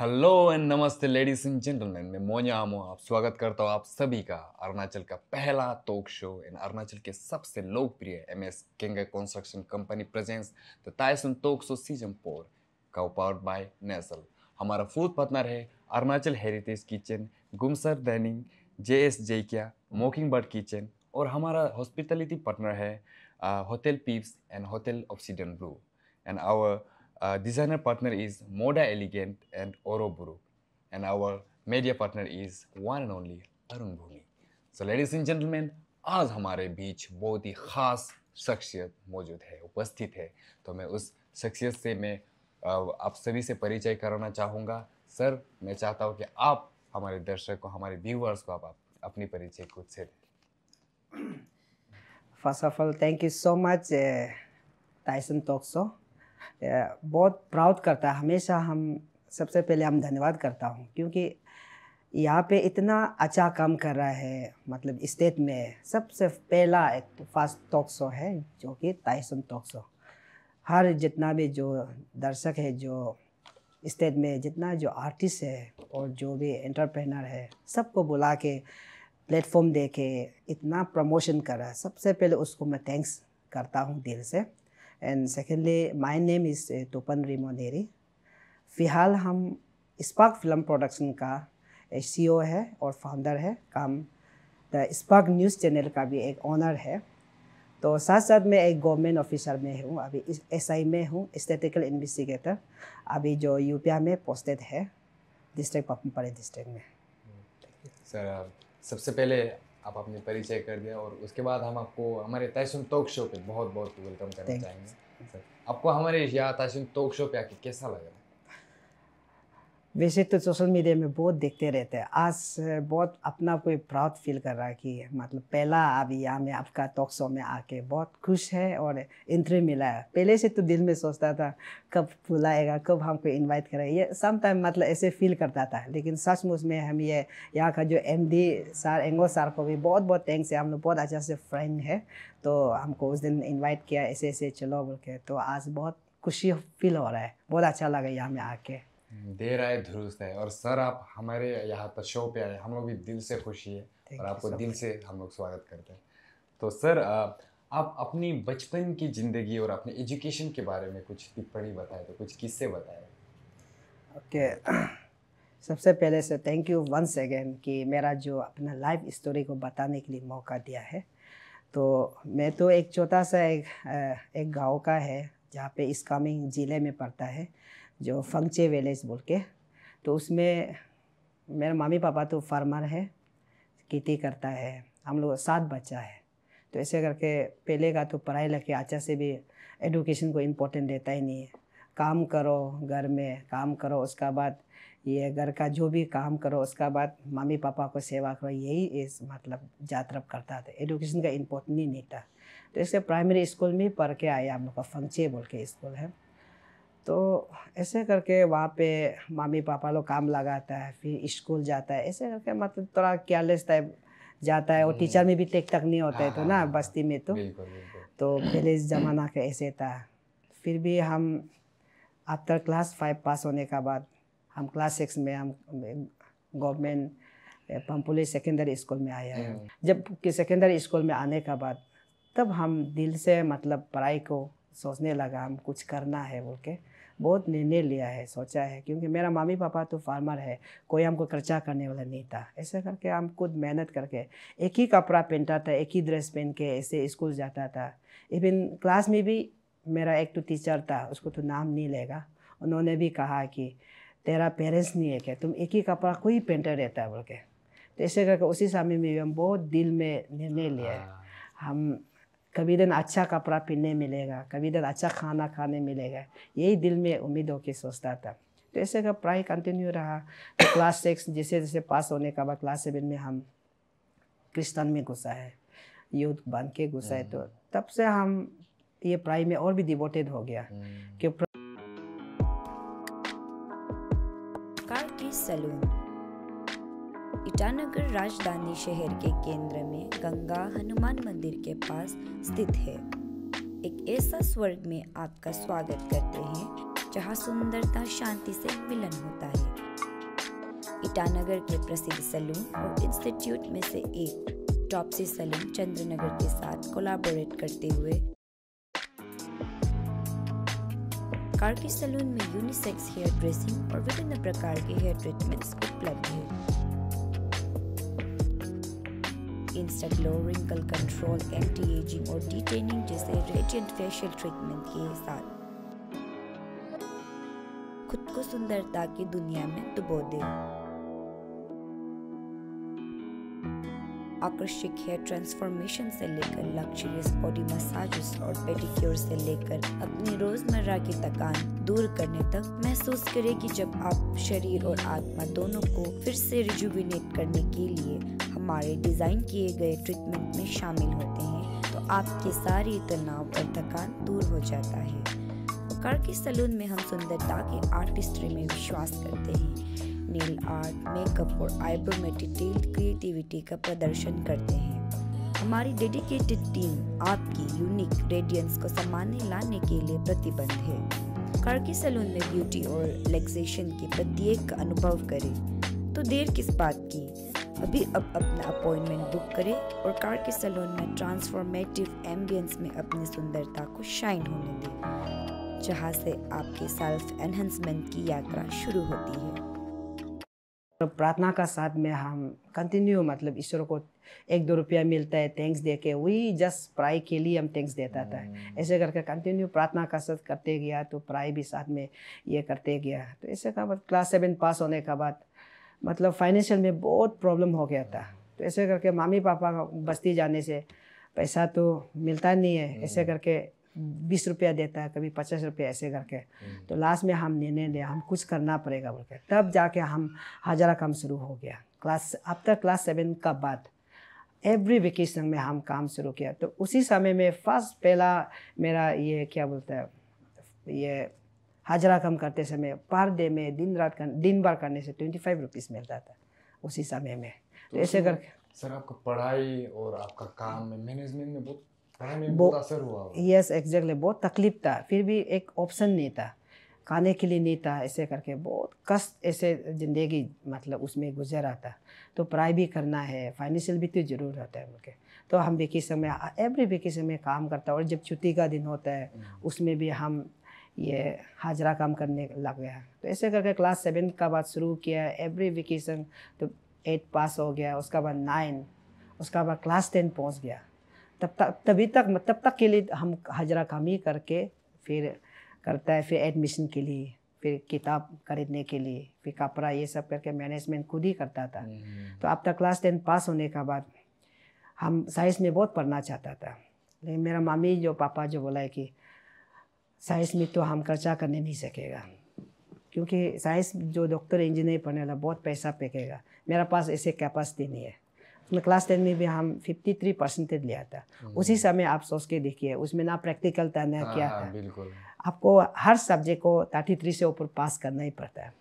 Hello and नमस्ते ladies and gentleman मैं मोनिया आमो आप स्वागत करता हूँ आप सभी का अरुणाचल का पहला टॉक शो एंड अरुणाचल के सबसे लोकप्रिय M S Kenge construction company presents the Tyson talk show season four का पावर्ड बाय नेसल हमारा फूड पार्टनर है अरुणाचल हेरिटेज किचन गुमसर डाइनिंग जे एस जेकिया मोकिंग बर्ड किचन और हमारा हॉस्पिटलिटी पार्टनर है होटल पीप्स एंड होटल ऑक्सीडन blue and our Our uh, designer partner is Moda Elegant and Oroburu. And our media partner is one and only Arun Bhumi. So ladies and gentlemen, आज हमारे बीच बहुत ही ख़ास शख्सियत मौजूद है उपस्थित है तो मैं उस शख्सियत से मैं uh, आप सभी से परिचय कराना चाहूँगा सर मैं चाहता हूँ कि आप हमारे दर्शक को हमारे व्यूवर्स को आप, आप अपनी परिचय खुद से दें first of all thank you so much Tyson talk show बहुत प्राउड करता है हमेशा हम सबसे पहले हम धन्यवाद करता हूँ क्योंकि यहाँ पे इतना अच्छा काम कर रहा है मतलब स्टेट में सबसे पहला एक फास्ट टॉक शो है जो कि टाइसन टॉक शो हर जितना भी जो दर्शक है जो स्टेट में जितना जो आर्टिस्ट है और जो भी एंटरप्रेनर है सबको बुला के प्लेटफॉर्म दे के इतना प्रमोशन कर रहा है सबसे पहले उसको मैं थैंक्स करता हूँ दिल से and secondly my name is Topan Rimo Neri फ़िलहाल हम स्पार्क फिल्म प्रोडक्शन का सी eh, e है और फाउंडर है काम द स्पार्क न्यूज़ चैनल का भी एक ऑनर है तो साथ साथ मैं एक गवर्नमेंट ऑफिसर में हूँ अभी एस आई में हूँ स्टेटिकल इन्वेस्टिगेटर अभी जो यूपिया में पोस्टेड है डिस्ट्रिक्ट पपमपरे डिस्ट्रिक्ट में सर सबसे पहले आप अपने परिचय कर दिया और उसके बाद हम आपको हमारे तयसुन टॉक शो पे बहुत बहुत वेलकम करना चाहेंगे आपको हमारे यहाँ तयसुन टॉक शो पे आके कैसा लगा वैसे तो सोशल मीडिया में बहुत देखते रहते हैं आज बहुत अपना कोई प्राउड फील कर रहा है कि मतलब पहला अभी यहाँ में आपका टॉक शो में आके बहुत खुश है और इंट्री मिला है पहले से तो दिल में सोचता था कब बुलाएगा कब हमको इनवाइट करेगा ये सम टाइम मतलब ऐसे फील करता था लेकिन सचमुच में हम ये यहाँ का जो M D sir Ango sir को भी बहुत बहुत थैंक्स है हम लोग बहुत अच्छा से फ्रेंड है तो हमको उस दिन इन्वाइट किया ऐसे ऐसे चलो बोल के तो आज बहुत खुशी फील हो रहा है बहुत अच्छा लगा यहाँ में आके देर आए दुरुस्त है और सर आप हमारे यहाँ पर शो पे आए हम लोग भी दिल से खुशी है और आपको so दिल से हम लोग स्वागत करते हैं तो सर आप अपनी बचपन की ज़िंदगी और अपने एजुकेशन के बारे में कुछ टिप्पणी बताए तो कुछ किस्से बताए ओके सबसे पहले से थैंक यू वंस अगेन कि मेरा जो अपना लाइफ स्टोरी को बताने के लिए मौका दिया है तो मैं तो एक छोटा सा एक एक गांव का है जहाँ पे इस कामिंग ज़िले में पड़ता है जो फंक्चे वेलेज बोल के तो उसमें मेरे मम्मी पापा तो फार्मर है खेती करता है हम लोग सात बच्चा है तो ऐसे करके पहले का तो पढ़ाई लिखे अच्छा से भी एडुकेशन को इम्पोर्टेंट देता ही नहीं है काम करो घर में काम करो उसका बाद ये घर का जो भी काम करो उसका बाद मम्मी पापा को सेवा करो यही इस मतलब जातरप करता था एडुकेशन का इम्पोर्टेंट ही नहीं था तो इससे प्राइमरी स्कूल में पढ़ के आया हम लोग का फंक्चे बोल के स्कूल है तो ऐसे करके वहाँ पे मामी पापा लोग काम लगाता है फिर स्कूल जाता है ऐसे करके मतलब थोड़ा केयरलेस टाइप जाता है और टीचर हम्म। में भी टेक तक नहीं होता है तो हाँ, ना हाँ, हाँ। बस्ती में तो तो पहले ज़माना का ऐसे था फिर भी हम आफ्टर क्लास फाइव पास होने का बाद हम क्लास सिक्स में हम गवर्नमेंट पम्पुली सेकेंडरी स्कूल में आया है हम्म। जब कि सेकेंडरी स्कूल में आने का बाद तब हम दिल से मतलब पढ़ाई को सोचने लगा हम कुछ करना है बोल के बहुत निर्णय लिया है सोचा है क्योंकि मेरा मामी पापा तो फार्मर है कोई हमको खर्चा करने वाला नहीं था ऐसे करके हम खुद मेहनत करके एक ही कपड़ा पहनता था एक ही ड्रेस पहन के ऐसे स्कूल जाता था इवन क्लास में भी मेरा एक तो टीचर था उसको तो नाम नहीं लेगा उन्होंने भी कहा कि तेरा पेरेंट्स नहीं है क्या तुम एक ही कपड़ा कोई पहनता रहता है बोल के तो ऐसे करके उसी समय में हम बहुत दिल में निर्णय लिया है हाँ। हम कभी दिन अच्छा कपड़ा पहनने मिलेगा कभी दिन अच्छा खाना खाने मिलेगा यही दिल में उम्मीद होकर सोचता था तो ऐसे का पढ़ाई कंटिन्यू रहा तो क्लास सिक्स जैसे जैसे पास होने का बाद क्लास सेवन में हम क्रिस्टन में घुसा है यूथ बन के घुसा है तो हम्म। तब से हम ये पढ़ाई में और भी डिवोटेड हो गया हम्म। कि सलून ईटानगर राजधानी शहर के केंद्र में गंगा हनुमान मंदिर के पास स्थित है एक ऐसा स्वर्ग में आपका स्वागत करते हैं जहाँ सुंदरता शांति से मिलन होता है ईटानगर के प्रसिद्ध सलून और इंस्टीट्यूट में से एक टॉपसी सलून चंद्रनगर के साथ कोलाबोरेट करते हुए कार्की सलून में यूनिसेक्स हेयर ड्रेसिंग और विभिन्न प्रकार के हेयर ट्रीटमेंट्स उपलब्ध है against a wrinkle control anti aging और डिटेनिंग जैसे रेडियंट फेशियल ट्रीटमेंट के साथ खुद को सुंदरता की दुनिया में डुबो दे आकर्षक हेयर ट्रांसफॉर्मेशन से लेकर लक्जरियस बॉडी मसाजेस और पेडिक्योर से लेकर अपनी रोजमर्रा की थकान दूर करने तक महसूस करें कि जब आप शरीर और आत्मा दोनों को फिर से रिजुविनेट करने के लिए हमारे डिज़ाइन किए गए ट्रीटमेंट में शामिल होते हैं तो आपके सारे तनाव और थकान दूर हो जाता है के सलून में हम सुंदरता के आर्टिस्ट्री में विश्वास करते हैं नील आर्ट मेकअप और आईब्रो में डिटेल्ड क्रिएटिविटी का प्रदर्शन करते हैं हमारी डेडिकेटेड टीम आपकी यूनिक रेडियंस को सामान्य लाने के लिए प्रतिबद्ध है कार्की सलून में ब्यूटी और रिलैक्सेशन के प्रत्येक का अनुभव करें तो देर किस बात की अभी अब अपना अपॉइंटमेंट बुक करें और कार के सैलून में ट्रांसफॉर्मेटिव एम्बियंस में अपनी सुंदरता को शाइन होने दें जहाँ से आपके सेल्फ एनहेंसमेंट की यात्रा शुरू होती है तो प्रार्थना का साथ में हम कंटिन्यू मतलब ईश्वर को एक दो रुपया मिलता है थैंक्स दे के वही जस्ट प्राई के लिए हम थैंक्स देता था हम्म। ऐसे करके कंटिन्यू प्रार्थना का साथ करते गया तो प्राई भी साथ में ये करते गया तो ऐसे का क्लास सेवन पास होने के बाद मतलब फाइनेंशियल में बहुत प्रॉब्लम हो गया था तो ऐसे करके मामी पापा बस्ती जाने से पैसा तो मिलता नहीं है हम्म। ऐसे करके बीस रुपया देता है कभी पचास रुपया ऐसे करके हम्म। तो लास्ट में हम निर्णय लिया हम कुछ करना पड़ेगा बोल के तब जाके हम हजारा काम शुरू हो गया क्लास अब तक क्लास सेवन का बाद एवरी वेकेशन में हम काम शुरू किया तो उसी समय में फर्स्ट पहला मेरा ये क्या बोलता है ये हाजरा कम करते समय पर डे में दिन रात कर, दिन भर करने से ट्वेंटी फाइव रुपीज़ मिलता था उसी समय में तो ऐसे करके सर आपका पढ़ाई और आपका काम में मैनेजमेंट में बहुत बहुत असर हुआ यस एग्जैक्टली बहुत तकलीफ था फिर भी एक ऑप्शन नहीं था खाने के लिए नहीं था ऐसे करके बहुत कष्ट ऐसे ज़िंदगी मतलब उसमें रहा था तो पढ़ाई भी करना है फाइनेंशियल भी तो ज़रूर होता है उनके तो हम वेकेशन में एवरी वेकेशन में काम करता है और जब छुट्टी का दिन होता है हम्म। उसमें भी हम ये हाजरा काम करने लग गया तो ऐसे करके क्लास सेवन का बाद शुरू किया एवरी वेकेशन तो एट पास हो गया उसका बाद नाइन उसका बाद क्लास टेन पहुंच गया तब तक तभी तक मतलब तब तक के लिए हम हाजरा काम ही करके फिर करता है फिर एडमिशन के लिए फिर किताब खरीदने के लिए फिर कपड़ा ये सब करके मैनेजमेंट खुद ही करता था हम्म। तो अब तक क्लास टेन पास होने का बाद हम साइंस में बहुत पढ़ना चाहता था लेकिन मेरा मामी जो पापा जो बोला है कि साइंस में तो हम खर्चा करने नहीं सकेगा क्योंकि साइंस जो डॉक्टर इंजीनियर पढ़ने वाला बहुत पैसा फेंकेगा मेरा पास ऐसे कैपेसिटी नहीं है उसमें क्लास टेन में भी हम फिफ्टी थ्री परसेंटेज लिया था उसी समय आप सोच के देखिए उसमें ना प्रैक्टिकल था ना क्या हाँ, था आपको हर सब्जेक्ट को थर्टी थ्री से ऊपर पास करना ही पड़ता है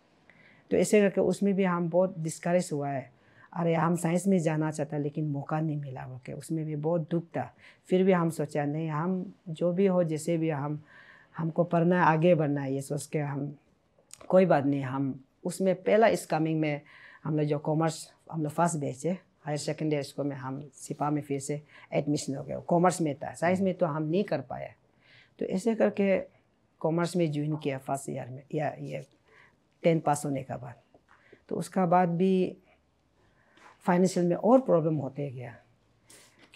तो ऐसे करके उसमें भी हम बहुत डिस्करेज हुआ है अरे हम साइंस में जाना चाहता लेकिन मौका नहीं मिला वो के उसमें भी बहुत दुख था फिर भी हम सोचा नहीं हम जो भी हो जैसे भी हम हमको पढ़ना है आगे बढ़ना है ये सोच के हम कोई बात नहीं हम उसमें पहला इस कमिंग में हम लोग जो कॉमर्स हम लोग फर्स्ट बेचे है हायर सेकेंडरी स्कूल में हम सिपा में फिर से एडमिशन हो गया कॉमर्स में था साइंस में तो हम नहीं कर पाए तो ऐसे करके कॉमर्स में ज्वाइन किया फर्स्ट ईयर में या ये टेंथ पास होने का बाद तो उसका बाद भी फाइनेंशियल में और प्रॉब्लम होते गया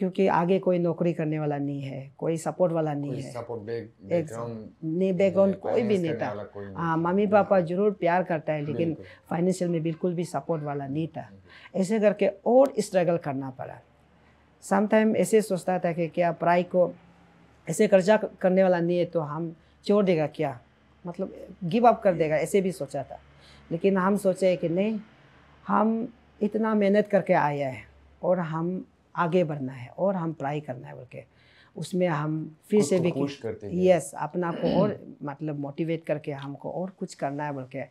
क्योंकि आगे कोई नौकरी करने वाला नहीं है कोई सपोर्ट वाला नहीं है नहीं बैकग्राउंड कोई भी नहीं था हाँ मम्मी पापा जरूर प्यार करता है लेकिन फाइनेंशियल में बिल्कुल भी सपोर्ट वाला नहीं था ऐसे करके और स्ट्रगल करना पड़ा समटाइम ऐसे सोचता था कि क्या पढ़ाई को ऐसे कर्जा करने वाला नहीं है तो हम छोड़ देगा क्या मतलब गिव अप कर देगा ऐसे भी सोचा था लेकिन हम सोचे कि नहीं हम इतना मेहनत करके आया है और हम आगे बढ़ना है और हम पढ़ाई करना है बोल के उसमें हम फिर से भी खुश करते हैं यस अपना को और मतलब मोटिवेट करके हमको और कुछ करना है बोल के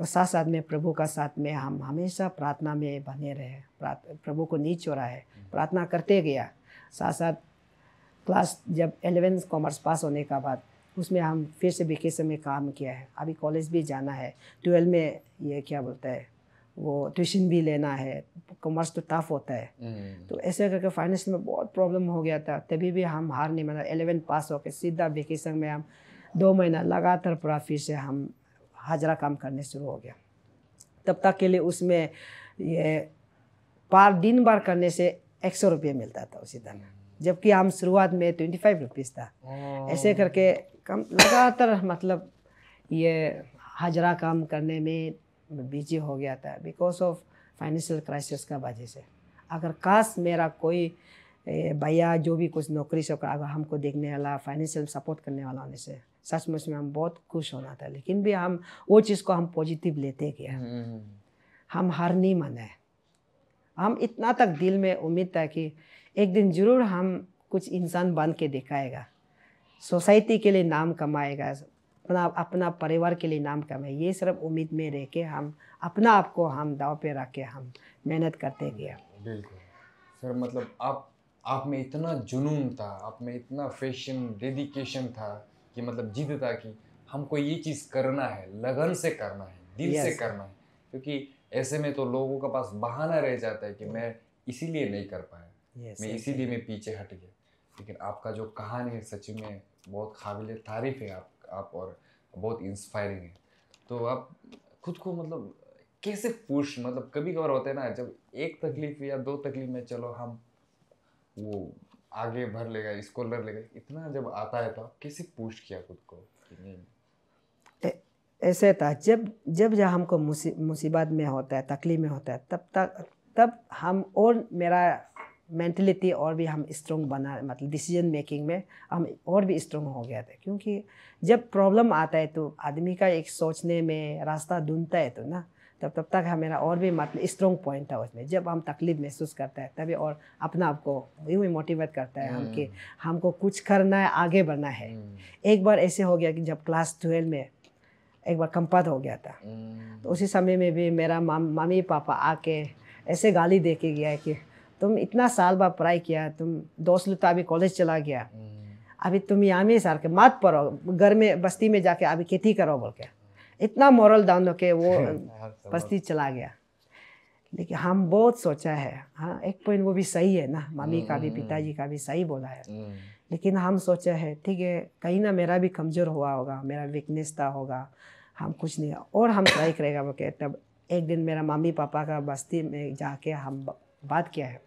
और साथ साथ में प्रभु का साथ में हम हमेशा प्रार्थना में बने रहे प्रभु को नहीं छोड़ा है हम्म। प्रार्थना करते गया साथ साथ क्लास जब एलेवेंथ कॉमर्स पास होने का बाद उसमें हम फिर से वेकेशन में काम किया है अभी कॉलेज भी जाना है ट्वेल्व में ये क्या बोलता है वो ट्यूशन भी लेना है कॉमर्स तो टफ होता है हम्म। तो ऐसे करके फाइनेंस में बहुत प्रॉब्लम हो गया था तभी भी हम हार नहीं माना एलेवन पास होकर सीधा वेकेशन में हम दो महीना लगातार पूरा फिर से हम हाजरा काम करने शुरू हो गया तब तक के लिए उसमें ये पार दिन बार करने से एक सौ रुपये मिलता था उसी दिन जबकि हम शुरुआत में ट्वेंटी फाइव रुपीज़ था ऐसे करके कम लगातार मतलब ये हाजरा काम करने में बिजी मतलब हो गया था बिकॉज ऑफ फाइनेंशियल क्राइसिस का वजह से अगर काश मेरा कोई भैया जो भी कुछ नौकरी से अगर हमको देखने वाला फाइनेंशियल सपोर्ट करने वाला होने से सचमुच में हम बहुत खुश होना था लेकिन भी हम वो चीज़ को हम पॉजिटिव लेते गए हम्म, हम्म, हम्म। हम हार नहीं माने हम इतना तक दिल में उम्मीद था कि एक दिन ज़रूर हम कुछ इंसान बन के दिखाएगा सोसाइटी के लिए नाम कमाएगा अपना अपना परिवार के लिए नाम कमाए ये सिर्फ उम्मीद में रह के हम अपना आप को हम दाव पे रख के हम मेहनत करते गए बिल्कुल सर मतलब आप आप में इतना जुनून था आप में इतना फैशन डेडिकेशन था कि मतलब जिद था कि हमको ये चीज़ करना है लगन से करना है दिल से करना है क्योंकि ऐसे में तो लोगों के पास बहाना रह जाता है कि मैं इसीलिए नहीं कर पाया मैं इसीलिए मैं पीछे हट गया लेकिन आपका जो कहानी है सच में बहुत काबिल तारीफ है आप आप और बहुत इंस्पायरिंग है तो आप खुद को मतलब कैसे पुश मतलब कभी कभार होता है ना जब एक तकलीफ या दो तकलीफ में चलो हम वो आगे भर लेगा इसको लड़ लेगा इतना जब आता है तो आप कैसे पुश किया खुद को ऐसे था जब जब जब हमको मुसीबत में होता है तकलीफ में होता है तब तक तब हम और मेरा मेंटलिटी और भी हम स्ट्रॉन्ग बना मतलब डिसीजन मेकिंग में हम और भी स्ट्रॉन्ग हो गया था क्योंकि जब प्रॉब्लम आता है तो आदमी का एक सोचने में रास्ता ढूंढता है तो ना तब तब तक हमारा और भी मतलब स्ट्रॉन्ग पॉइंट था उसमें जब हम तकलीफ महसूस करता है तभी और अपना आपको यूँ मोटिवेट करता है हम कि हम्म। हमको कुछ करना है आगे बढ़ना है हम्म। एक बार ऐसे हो गया कि जब क्लास ट्वेल्व में एक बार कंपात हो गया था हम्म। तो उसी समय में भी मेरा माम मामी पापा आके ऐसे गाली दे के गया है कि तुम इतना साल बाद पढ़ाई किया तुम दोस्त लोग तो अभी कॉलेज चला गया अभी तुम यहाँ में सार के मत पढ़ो घर में बस्ती में जाके अभी खेती करो बोल के इतना मॉरल डाउन के वो बस्ती चला गया लेकिन हम बहुत सोचा है हाँ एक पॉइंट वो भी सही है ना मम्मी का भी हम्म। पिताजी का भी सही बोला है हम्म। लेकिन हम सोचा है ठीक है कहीं ना मेरा भी कमज़ोर हुआ होगा मेरा वीकनेस था होगा हम कुछ नहीं और हम ट्राई करेगा बोल के तब एक दिन मेरा मम्मी पापा का बस्ती में जाके हम बात किया है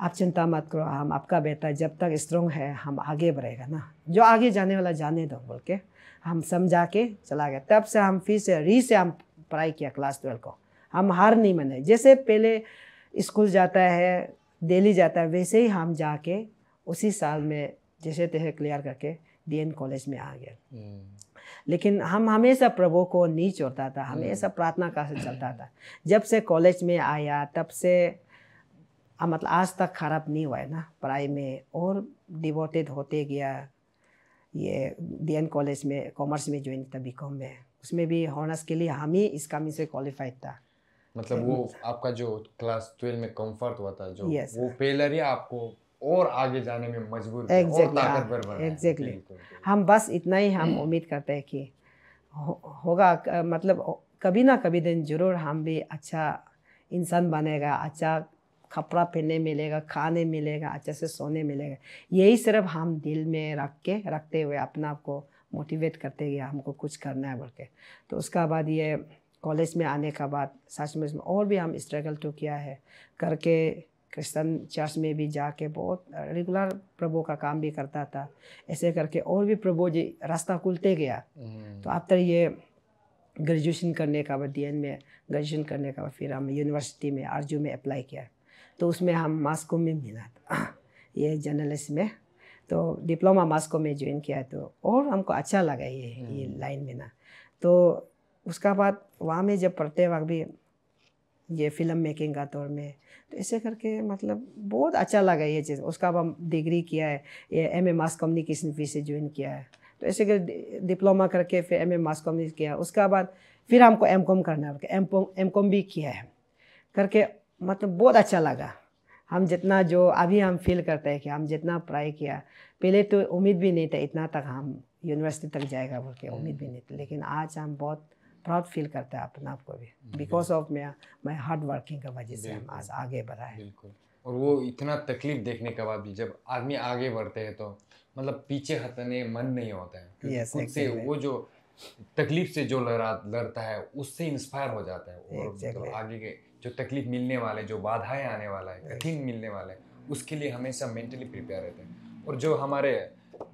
आप चिंता मत करो हम आपका बेटा जब तक स्ट्रोंग है हम आगे बढ़ेगा ना जो आगे जाने वाला जाने दो बोल के हम समझा के चला गया तब से हम फिर से री से हम पढ़ाई किया क्लास ट्वेल्व को हम हार नहीं मने जैसे पहले स्कूल जाता है दिल्ली जाता है वैसे ही हम जाके उसी साल में जैसे तैसे क्लियर करके डी कॉलेज में आ गया हम्म। लेकिन हम हमेशा प्रभु को नहीं छोड़ता था हमेशा हम्म। प्रार्थना का से चलता था जब से कॉलेज में आया तब से आ मतलब आज तक ख़राब नहीं हुआ है ना पढ़ाई में और डिवोटेड होते गया ये डी कॉलेज में कॉमर्स में ज्वाइन था बी में उसमें भी हॉनर्स के लिए हम ही इस कमी से क्वालिफाइड था मतलब वो आपका जो क्लास ट्वेल्व में कंफर्ट हुआ था जो yes, वो फेलर ही आपको और आगे जाने में मजबूर exactly, और ताकतवर बना एग्जैक्टली हम बस इतना ही हम उम्मीद करते हैं कि हो, होगा मतलब कभी ना कभी दिन जरूर हम भी अच्छा इंसान बनेगा अच्छा कपड़ा पहनने मिलेगा खाने मिलेगा अच्छे से सोने मिलेगा यही सिर्फ हम दिल में रख के रखते हुए अपना आप को मोटिवेट करते गया हमको कुछ करना है बोल के तो उसका बाद ये कॉलेज में आने का बाद सच में और भी हम स्ट्रगल तो किया है करके क्रिश्चन चर्च में भी जाके बहुत रेगुलर प्रभु का काम भी करता था ऐसे करके और भी प्रभु जी रास्ता खुलते गया हम्म। तो अब तक ये ग्रेजुएशन करने का बाद डी में ग्रेजुएशन करने का बाद फिर हम यूनिवर्सिटी में आरजू में अप्लाई किया तो उसमें हम मास्को में मिला ये जर्नलिस्ट में तो डिप्लोमा मास्को में ज्वाइन किया तो और हमको अच्छा लगा ये ये लाइन हम्म। में ना तो उसका बाद वहाँ में जब पढ़ते वक्त भी ये फिल्म मेकिंग का तौर में तो ऐसे करके मतलब बहुत अच्छा लगा ये चीज़ उसका बाद डिग्री किया है ये एम ए मास कम्युनिकेशन फी से ज्वाइन किया है तो ऐसे कर डिप्लोमा करके फिर एम ए मास कम्युनिकेशन किया उसका बाद फिर हमको एम कॉम करना है एम एम कॉम भी किया है करके मतलब बहुत अच्छा लगा हम जितना जो अभी हम फील करते हैं कि हम जितना पढ़ाई किया पहले तो उम्मीद भी नहीं था इतना तक हम यूनिवर्सिटी तक जाएगा बोल के उम्मीद भी नहीं थी लेकिन आज हम बहुत प्राउड फील करते हैं अपने आप को भी बिकॉज ऑफ मेरा मैं हार्ड वर्किंग की वजह से हम आज आगे बढ़ा है बिल्कुल और वो इतना तकलीफ देखने के बाद भी जब आदमी आगे बढ़ते हैं तो मतलब पीछे हटने मन नहीं होता है yes, खुद से वो जो तकलीफ से जो लड़ा लड़ता है उससे इंस्पायर हो जाता है और exactly. तो आगे के जो तकलीफ मिलने वाले जो बाधाएं आने वाला है कठिन मिलने वाला है उसके लिए हमेशा मेंटली प्रिपेयर रहते हैं और जो हमारे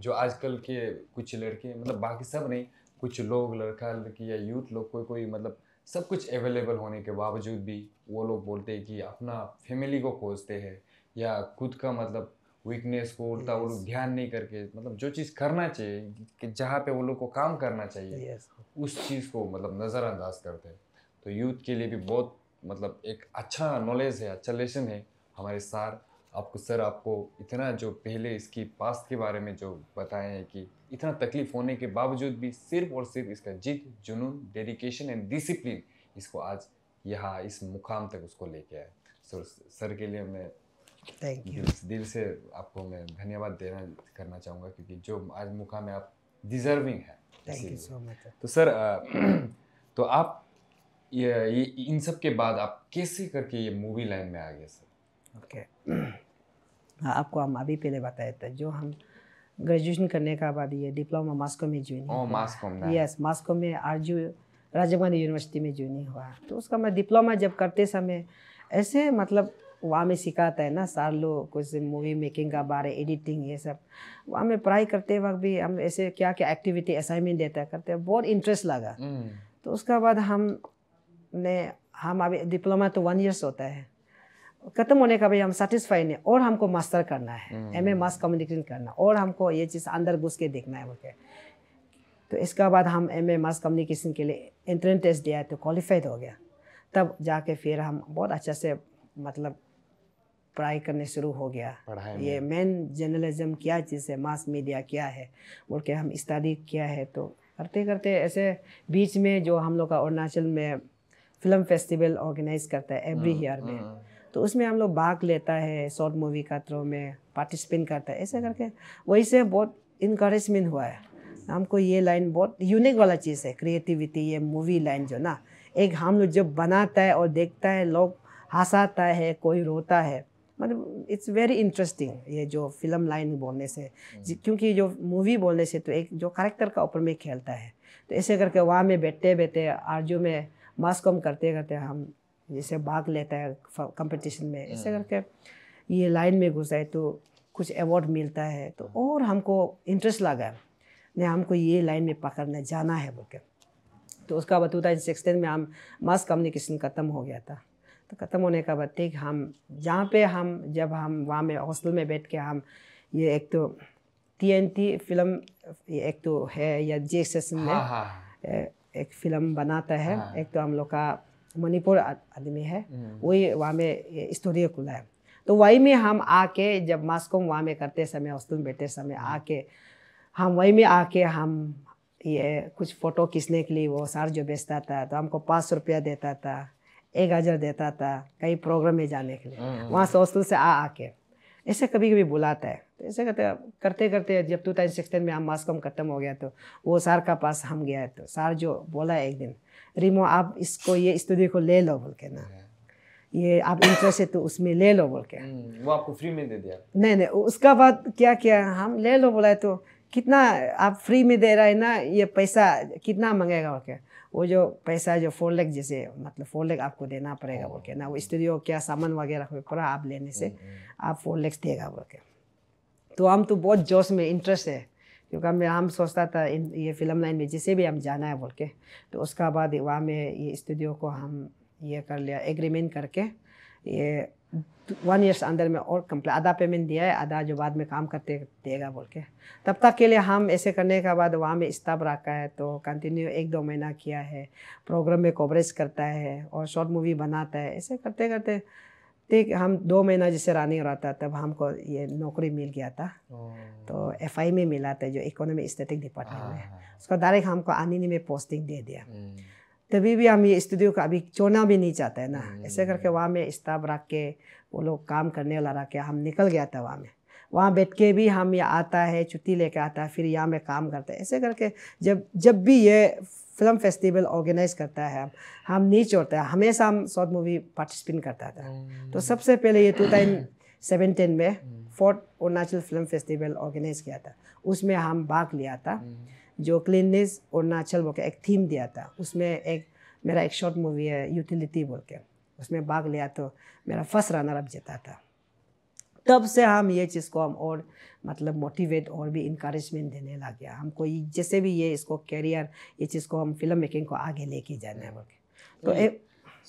जो आजकल के कुछ लड़के मतलब बाकी सब नहीं कुछ लोग लड़का लड़की या यूथ लोग कोई कोई मतलब सब कुछ अवेलेबल होने के बावजूद भी वो लोग बोलते हैं कि अपना फैमिली को खोजते हैं या खुद का मतलब वीकनेस को उल्टा वो लोग ध्यान नहीं करके मतलब जो चीज़ करना चाहिए कि जहाँ पे वो लोग को काम करना चाहिए उस चीज़ को मतलब नज़रअंदाज करते हैं तो यूथ के लिए भी बहुत मतलब एक अच्छा नॉलेज है अच्छा लेसन है हमारे सार आपको सर आपको इतना जो पहले इसकी पास के बारे में जो बताए हैं कि इतना तकलीफ होने के बावजूद भी सिर्फ और सिर्फ इसका जिद जुनून डेडिकेशन एंड डिसिप्लिन इसको आज यहाँ इस मुकाम तक उसको लेके आए सर सर के लिए मैं थैंक यू दिल से आपको मैं धन्यवाद देना करना चाहूँगा क्योंकि जो आज मुकाम है आप डिजर्विंग है थैंक यू सो मच तो सर तो आप ये ये इन सब के बाद आप कैसे करके ये मूवी लाइन में आ गए सर ओके हाँ आपको हम अभी पहले बताया था जो हम ग्रेजुएशन करने का बाद ये डिप्लोमा मास्को में ज्वाइन oh, मास्को में यस मास्को में आरजू राजीव गांधी यूनिवर्सिटी में ज्वाइन हुआ तो उसका मैं डिप्लोमा जब करते समय ऐसे मतलब वहाँ में सिखाता है ना सार लोग कुछ मूवी मेकिंग का बारे एडिटिंग ये सब वहाँ में पढ़ाई करते वक्त भी हम ऐसे क्या क्या एक्टिविटी असाइनमेंट देता करते बहुत इंटरेस्ट लगा hmm। तो उसका बाद हम ने हम अभी डिप्लोमा तो वन ईयर्स होता है ख़त्म होने का भाई हम सेटिस्फाई नहीं और हमको मास्टर करना है एम ए मास कम्युनिकेशन करना और हमको ये चीज़ अंदर घुस के देखना है बोल तो इसका बाद हम एम ए मास कम्युनिकेशन के लिए एंट्रेंस टेस्ट दिया तो क्वालिफाइड हो गया तब जाके फिर हम बहुत अच्छा से मतलब पढ़ाई करने शुरू हो गया ये मेन जर्नलिज्म क्या चीज़ है मास मीडिया क्या है बोल के हम स्टडी किया है तो करते करते ऐसे बीच में जो हम लोग का अरुणाचल में फिल्म फेस्टिवल ऑर्गेनाइज करता है एवरी ईयर हम्म, में हम्म। तो उसमें हम लोग भाग लेता है शॉर्ट मूवी का थ्रो में पार्टिसिपेट करता है ऐसे करके वही से बहुत इनक्रेजमेंट हुआ है हमको ये लाइन बहुत यूनिक वाला चीज़ है क्रिएटिविटी ये मूवी लाइन जो ना एक हम लोग जब बनाता है और देखता है लोग हंसाता है कोई रोता है मतलब इट्स वेरी इंटरेस्टिंग ये जो फिल्म लाइन बोलने से हम्म। क्योंकि जो मूवी बोलने से तो एक जो करेक्टर का ऊपर में खेलता है तो ऐसे करके वहाँ में बैठते बैठे आरजू में मास कम करते करते हम जैसे भाग लेता है कंपटीशन में ऐसे हाँ। करके ये लाइन में घुस तो कुछ अवार्ड मिलता है तो हाँ। और हमको इंटरेस्ट लगा नहीं हमको ये लाइन में पकड़ने जाना है बोल के तो उसका बाद टू थाउजेंड में हम मास कम्युनिकेशन ख़त्म हो गया था तो ख़त्म होने का बाद ठीक हम जहाँ पे हम जब हम वहाँ में हॉस्टल में बैठ के हम ये एक तो टी एन टी फिल्म एक तो है या जे एक्सेस में हाँ, हाँ एक फिल्म बनाता है हाँ। एक तो हम लोग का मणिपुर आदमी है हम्म। वही वहाँ में स्टूडियो खुला है तो वही में हम आके जब मास्कोम वहाँ में करते समय हॉस्टल में बैठते समय हम्म। आके हम वही में आके हम ये कुछ फ़ोटो खींचने के लिए वो सर जो बेचता था तो हमको पाँच सौ रुपया देता था एक हज़ार देता था कहीं प्रोग्राम में जाने के लिए हम्म। वहाँ से हॉस्टल से आ आके ऐसे कभी कभी बुलाता है तो ऐसे करते करते करते जब टू थाउजेंड सिक्सटीन में हम मास्कम खत्म हो गया तो वो सार का पास हम गया तो सार जो बोला एक दिन रिमो आप इसको ये स्टूडियो को ले लो बोल के ना ये आप इंटरेस्ट है तो उसमें ले लो बोल के हम्म, वो आपको फ्री में दे दिया नहीं नहीं उसका बाद क्या किया हम ले लो बोला तो कितना आप फ्री में दे रहा है ना ये पैसा कितना मंगेगा बोल के वो जो पैसा जो फोर लेख जैसे मतलब फोर लेख आपको देना पड़ेगा बोल के oh. ना वो स्टूडियो क्या सामान वगैरह पूरा आप लेने से हम्म, हम्म। आप फोर लेख देगा बोल के तो हम तो बहुत जोश में इंटरेस्ट है क्योंकि मैं हम सोचता था इन ये फिल्म लाइन में जिसे भी हम जाना है बोल के तो उसका बाद वहाँ में ये स्टूडियो को हम ये कर लिया एग्रीमेंट करके ये वन ईयर्स अंदर में और कम्प्लीट आधा पेमेंट दिया है आधा जो बाद में काम करते देगा बोल के तब तक के लिए हम ऐसे करने के बाद वहाँ में स्टाफ रखा है तो कंटिन्यू एक दो महीना किया है प्रोग्राम में कवरेज करता है और शॉर्ट मूवी बनाता है ऐसे करते करते ठीक हम दो महीना जैसे रनिंग रहता तब हमको ये नौकरी मिल गया था तो एफ आई में मिला था जो इकोनॉमी स्टेटिक डिपार्टमेंट में हाँ, हाँ। उसका डायरेक्ट हमको आनिनी में पोस्टिंग दे दिया हम्म। तभी भी हम ये स्टूडियो का अभी चुना भी नहीं चाहते ना हम्म। ऐसे करके वहाँ में स्टाफ रख के वो लोग काम करने वाला रख के हम निकल गया था वहाँ में वहाँ बैठ के भी हम ये आता है छुट्टी लेके आता है फिर यहाँ में काम करते ऐसे करके जब जब भी ये फिल्म फेस्टिवल ऑर्गेनाइज करता है हम होता है हमेशा हम शॉर्ट मूवी पार्टिसिपेट करता था तो हम्म। सबसे पहले ये टू टाइम सेवन में fourth Arunachal film festival organise किया था उसमें हम भाग लिया था हम्म। जो क्लीननेस अरुणाचल बोल के एक थीम दिया था उसमें एक मेरा एक शॉर्ट मूवी है यूटिलिटी बोल के उसमें भाग लिया तो मेरा फर्स्ट रनर अप जीता था तब से हम ये चीज़ को हम और मतलब मोटिवेट और भी इंकरेजमेंट देने लग गया हमको जैसे भी ये इसको कैरियर ये चीज़ को हम फिल्म मेकिंग को आगे लेके जाना है बोल तो, तो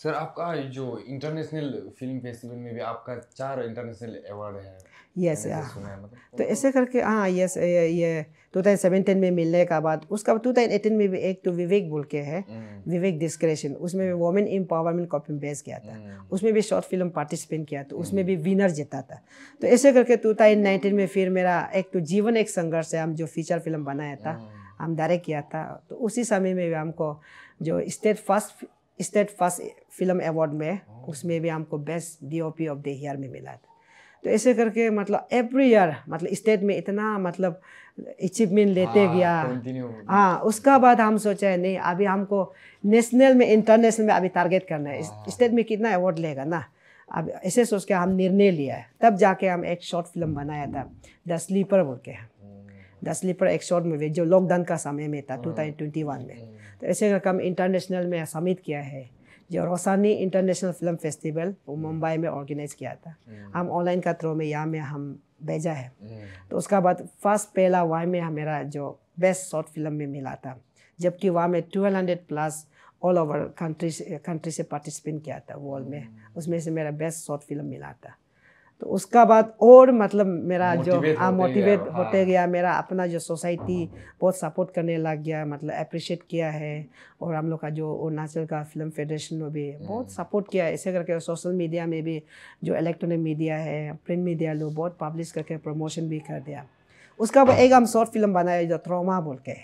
सर आपका जो इंटरनेशनल फिल्म फेस्टिवल में भी आपका चार इंटरनेशनल हाँ। अवार्ड है यस मतलब तो ऐसे करके हाँ यस ये, ये सेवेंटीन में मिलने का बाद उसका टू थाउजेंड एटीन में भी एक तो विवेक बोल के है हम्म। विवेक डिस्क्रेशन उसमें भी वोमेन एम्पावरमेंट कॉपी बेस किया था उसमें हम्म। भी शॉर्ट फिल्म पार्टिसिपेट किया तो उसमें भी विनर जीता था तो ऐसे करके टू थाउजेंड नाइनटीन में फिर मेरा एक तो जीवन एक संघर्ष है हम जो फीचर फिल्म बनाया था हम्म। हम डायरेक्ट किया था तो उसी समय में भी हमको जो state first state first film award में उसमें भी हमको best DOP of the year में मिला था तो ऐसे करके मतलब एवरी ईयर मतलब स्टेट में इतना मतलब अचीवमेंट लेते हाँ, गया हाँ उसका बाद हम सोचे नहीं अभी हमको नेशनल में इंटरनेशनल में अभी टारगेट करना है हाँ, स्टेट में कितना अवार्ड लेगा ना अब ऐसे सोच के हम निर्णय लिया है तब जाके हम एक शॉर्ट फिल्म बनाया था द स्लीपर बोल के द स्लीपर एक शॉर्ट मूवी जो लॉकडाउन का समय में था टू थाउजेंड ट्वेंटी वन में तो ऐसे का काम इंटरनेशनल में सबमिट किया है जो रोसानी इंटरनेशनल फिल्म फेस्टिवल वो हम्म। मुंबई में ऑर्गेनाइज किया था हम्म। हम ऑनलाइन का थ्रो में यहाँ में हम भेजा है हम्म। तो उसका बाद फर्स्ट पहला वाई में मेरा जो बेस्ट शॉर्ट फिल्म में मिला था जबकि वहाँ में twelve hundred plus all over country country से पार्टिसिपेट किया था वर्ल्ड में उसमें से मेरा बेस्ट शॉर्ट फिल्म मिला था तो उसका बाद और मतलब मेरा जो हाँ मोटिवेट हाँ। होते गया मेरा अपना जो सोसाइटी बहुत सपोर्ट करने लग गया मतलब अप्रिशिएट किया है और हम लोग का जो अरुणाचल का फिल्म फेडरेशन में भी बहुत सपोर्ट हम्म। किया है ऐसे करके सोशल मीडिया में भी जो इलेक्ट्रॉनिक मीडिया है प्रिंट मीडिया लोग बहुत पब्लिश करके प्रमोशन भी कर दिया उसका बाद एक हम शॉर्ट फिल्म बनाया जो ट्रोमा बोल के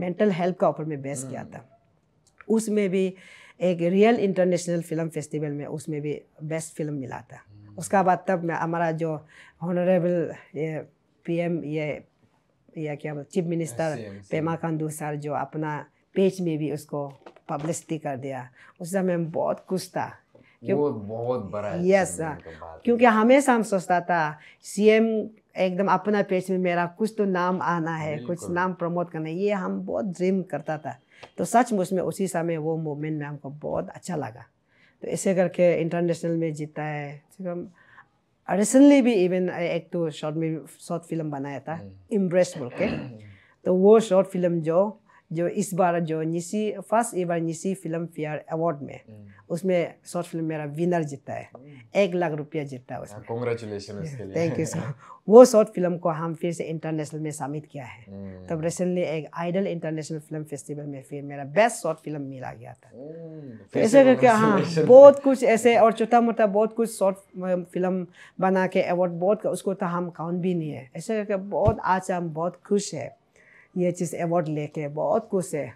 मेंटल हेल्थ हम्म। का ऊपर में बेस किया हम्म। था उसमें भी एक रियल इंटरनेशनल फिल्म फेस्टिवल में उसमें भी बेस्ट फिल्म मिला था उसका बाद तब हमारा जो हॉनरेबल ये पी एम ये या क्या बोल chief minister Pema Khandu sir जो अपना पेज में भी उसको पब्लिसिटी कर दिया उस समय बहुत खुश था वो बहुत बड़ा यस क्योंकि हमेशा हम सोचता था सीएम एकदम अपना पेज में मेरा कुछ तो नाम आना है कुछ नाम प्रमोट करना है ये हम बहुत ड्रीम करता था तो सचमुच में उसी समय वो मोमेंट में हमको बहुत अच्छा लगा तो ऐसे करके इंटरनेशनल में जीता है रिसेंटली भी इवन एक तो शॉर्ट में शॉर्ट फिल्म बनाया था इम्प्रेस हम्म। बोल के तो वो शॉर्ट फिल्म जो जो इस बार जो निशी फर्स्ट ए बार निशी फिल्म फेयर अवार्ड में हम्म। उसमें शॉर्ट फिल्म मेरा विनर जीता है हम्म। एक लाख रुपया जीता है उसमें कॉन्ग्रेचुलेशन थैंक यू सर वो शॉर्ट फिल्म को हम फिर से इंटरनेशनल में शामिल किया है हम्म। तब रिसेंटली एक आइडल इंटरनेशनल फिल्म फेस्टिवल में फिर मेरा बेस्ट शॉर्ट फिल्म मिला गया था तो ऐसे करके हाँ बहुत कुछ ऐसे और छोटा मोटा बहुत कुछ शॉर्ट फिल्म बना के अवार्ड बहुत उसको तो हम काउंट भी नहीं है ऐसे करके बहुत आज हम बहुत खुश है ये चीज़ अवार्ड लेके बहुत खुश है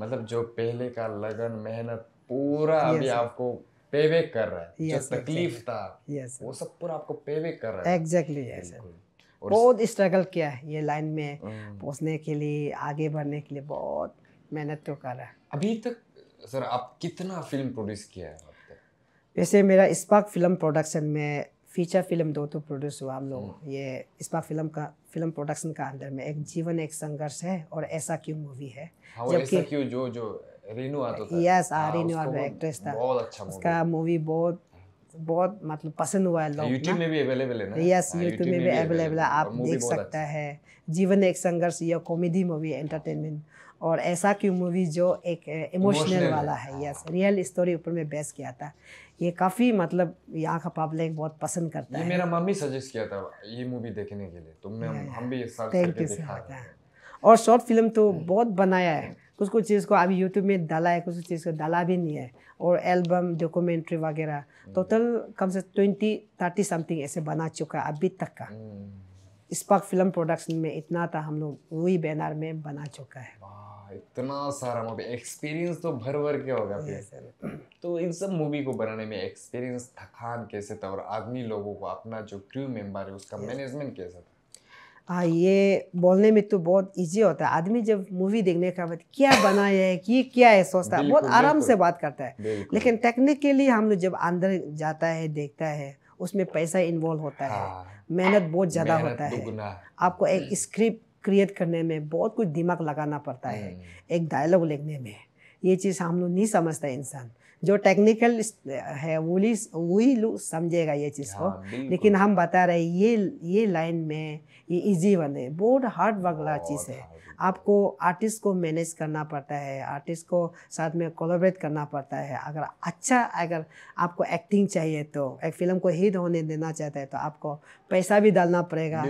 मतलब जो पहले का लगन मेहनत पूरा yes, अभी आपको पेवेक कर रहा है yes, जो तकलीफ था yes, वो सब पूरा आपको पेवेक कर रहा है एग्जैक्टली exactly, बहुत स्ट्रगल किया है ये लाइन में हम्म। पहुंचने के लिए आगे बढ़ने के लिए बहुत मेहनत तो कर रहा है अभी तक सर आप कितना फिल्म प्रोड्यूस किया है वैसे मेरा स्पार्क फिल्म प्रोडक्शन में फीचर फिल्म दो तो प्रोड्यूस हुआ हम लोग हम्म। ये इस बार फिल्म का फिल्म प्रोडक्शन का अंदर में एक जीवन एक संघर्ष है और ऐसा क्यों मूवी है हाँ, जबकि क्यों जो जो रेनू यस आ रेनू आता एक्ट्रेस था हाँ, हाँ, अच्छा उसका मूवी बहुत बहुत मतलब पसंद हुआ है लोग YouTube में भी अवेलेबल है ना यस YouTube में भी अवेलेबल है आप देख सकता अच्छा है जीवन एक संघर्ष या कॉमेडी मूवी एंटरटेनमेंट और ऐसा क्यों मूवी जो एक इमोशनल वाला है यस रियल स्टोरी ऊपर में बेस किया था ये काफ़ी मतलब यहाँ का पब्लिक बहुत पसंद करता ये है मेरा मम्मी सजेस्ट किया था ये मूवी देखने के लिए तो मैं हम भी थैंक यू सर और शॉर्ट फिल्म तो hmm. बहुत बनाया है कुछ कुछ चीज़ को अभी यूट्यूब में डाला है कुछ कुछ चीज़ को डाला भी नहीं है और एल्बम डॉक्यूमेंट्री वगैरह टोटल hmm. कम से ट्वेंटी थर्टी समथिंग ऐसे बना चुका है अभी तक का स्पार्क फिल्म प्रोडक्शन में इतना था हम लोग वही बैनर में बना चुका है इतना सारा मूवी एक्सपीरियंस तो भर भर के होगा फिर तो इन सब मूवी को बनाने में एक्सपीरियंस थकान कैसे था और आदमी लोगों को अपना जो क्रू मेंबर है उसका मैनेजमेंट कैसा था हाँ ये बोलने में तो बहुत इजी होता है आदमी जब मूवी देखने का बाद क्या बनाया है कि क्या है सोचता है बहुत आराम से बात करता है लेकिन टेक्निकली हम लोग जब अंदर जाता है देखता है उसमें पैसा इन्वॉल्व होता है हाँ। मेहनत बहुत ज़्यादा होता है आपको एक स्क्रिप्ट हम्म। क्रिएट करने में बहुत कुछ दिमाग लगाना पड़ता है हम्म। एक डायलॉग लिखने में ये चीज़ हम लोग नहीं समझता इंसान जो टेक्निकल है वही वही लोग समझेगा ये चीज़ को हाँ, लेकिन हम बता रहे ये ये लाइन में ये इजी बने बहुत हार्ड वर्क वाला चीज़ है आपको आर्टिस्ट को मैनेज करना पड़ता है आर्टिस्ट को साथ में कोलाबरेट करना पड़ता है अगर अच्छा अगर आपको एक्टिंग चाहिए तो एक फिल्म को हिट होने देना चाहता है तो आपको पैसा भी डालना पड़ेगा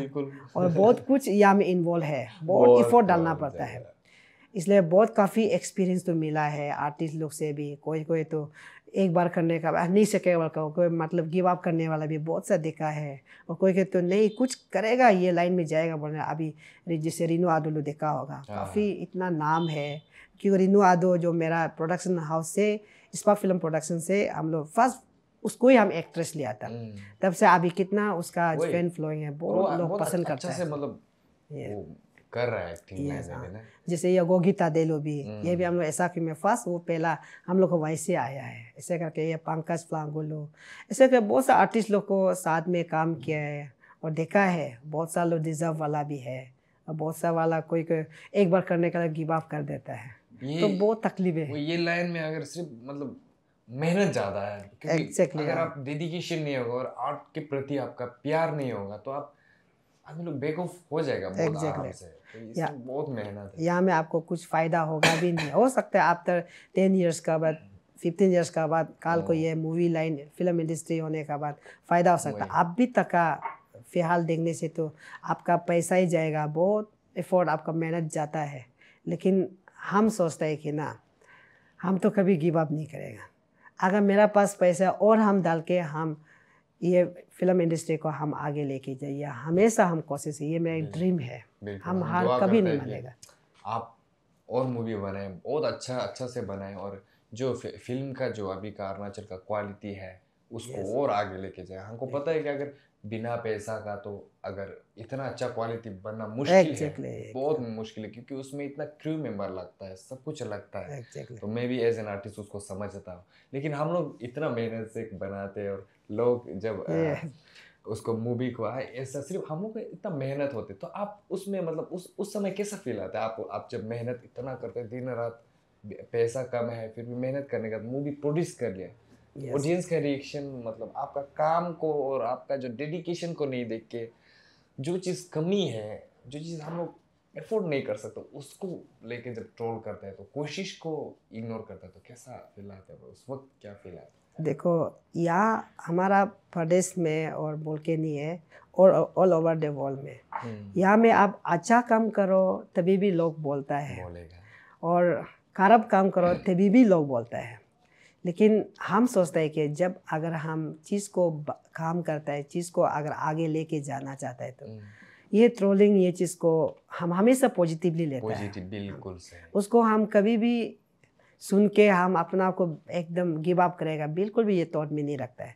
और बहुत कुछ यहाँ में इन्वॉल्व है बहुत इफोर्ट डालना पड़ता है इसलिए बहुत काफ़ी एक्सपीरियंस तो मिला है आर्टिस्ट लोग से भी कोई कोई तो एक बार करने का नहीं सके कोई मतलब गिव अप करने वाला भी बहुत सा देखा है और कोई कहते तो नहीं कुछ करेगा ये लाइन में जाएगा बोलना अभी जैसे रिनू आदोलो देखा होगा हाँ। काफ़ी इतना नाम है क्योंकि रिनू आदो जो मेरा प्रोडक्शन हाउस से इस्पा फिल्म प्रोडक्शन से हम लोग फर्स्ट उसको ही हम एक्ट्रेस लिया था तब से अभी कितना उसका फैन फ्लोइंग है बहुत लोग पसंद करते हैं मतलब कर रहा है एक्टिंग हाँ। ना जैसे ये गोगीता देलो भी ये भी हम्म। हम लोग ऐसा फिल्म में फर्स्ट वो पहला हम लोग को वैसे आया है ऐसे करके ये पंकज प्लांगोलो ऐसे करके बहुत सारे आर्टिस्ट लोग को साथ में काम हम्म। किया है और देखा है बहुत सारे लोग डिजर्व वाला भी है और बहुत सा वाला कोई एक बार करने का गिव अप कर देता है तो बहुत तकलीफ है ये लाइन में अगर सिर्फ मतलब मेहनत ज़्यादा है क्योंकि exactly अगर हाँ। आप डेडिकेशन नहीं होगा और आर्ट के प्रति आपका प्यार नहीं होगा तो आप आदमी लोग हो जाएगा एग्जैक्टली exactly. तो बहुत मेहनत है यहाँ में आपको कुछ फ़ायदा होगा भी नहीं हो सकता है आफ्टर टेन ईयर्स का बाद फिफ्टीन ईयर्स का बाद काल को हाँ। ये मूवी लाइन फिल्म इंडस्ट्री होने का बाद फ़ायदा हो सकता है अभी भी तक का फिलहाल देखने से तो आपका पैसा ही जाएगा बहुत एफोर्ड आपका मेहनत जाता है लेकिन हम सोचते हैं कि ना हम तो कभी गिव अप नहीं करेगा अगर मेरा पास पैसा और हम डाल के हम ये फिल्म इंडस्ट्री को हम आगे लेके जाइए हमेशा हम कोशिश ये मेरा ड्रीम है हम हार कभी नहीं मानेगा आप और मूवी बनाएं बहुत अच्छा अच्छा से बनाएं और जो फिल्म का जो अभी का अरुणाचल का क्वालिटी है उसको yes. और आगे लेके जाए हमको पता है कि अगर बिना पैसा का तो अगर इतना अच्छा क्वालिटी बनना मुश्किल exactly, है बहुत मुश्किल है क्योंकि उसमें इतना क्रू मेंबर लगता है सब कुछ लगता है exactly. तो मैं भी एज एन आर्टिस्ट उसको समझता हूँ लेकिन हम लोग इतना मेहनत से बनाते हैं और लोग जब उसको मूवी को आए ऐसा सिर्फ हम लोग इतना मेहनत होती तो आप उसमें मतलब उस उस समय कैसा फील आता है आपको आप जब मेहनत इतना करते दिन रात पैसा कम है फिर भी मेहनत करने का मूवी प्रोड्यूस कर लिया ऑडियंस का रिएक्शन मतलब आपका काम को और आपका जो डेडिकेशन को नहीं देख के जो चीज़ कमी है जो चीज़ हम लोग एफोर्ड नहीं कर सकते उसको लेके जब ट्रोल करते हैं तो कोशिश को इग्नोर करते हैं तो कैसा फील आता है उस वक्त क्या फील आता है देखो यहाँ हमारा प्रदेश में और बोल के नहीं है और ऑल ओवर द वर्ल्ड में हम्म। यहाँ में आप अच्छा काम करो तभी भी लोग बोलता है और खराब काम करो तभी भी लोग बोलता है लेकिन हम सोचते हैं कि जब अगर हम चीज़ को काम करता है चीज़ को अगर आगे लेके जाना चाहता है तो हम्म। ये ट्रोलिंग ये चीज़ को हम हमेशा पॉजिटिवली लेते हैं बिल्कुल उसको हम कभी भी सुन के हम अपने आप को एकदम गिव अप करेगा बिल्कुल भी ये तौर में नहीं रखता है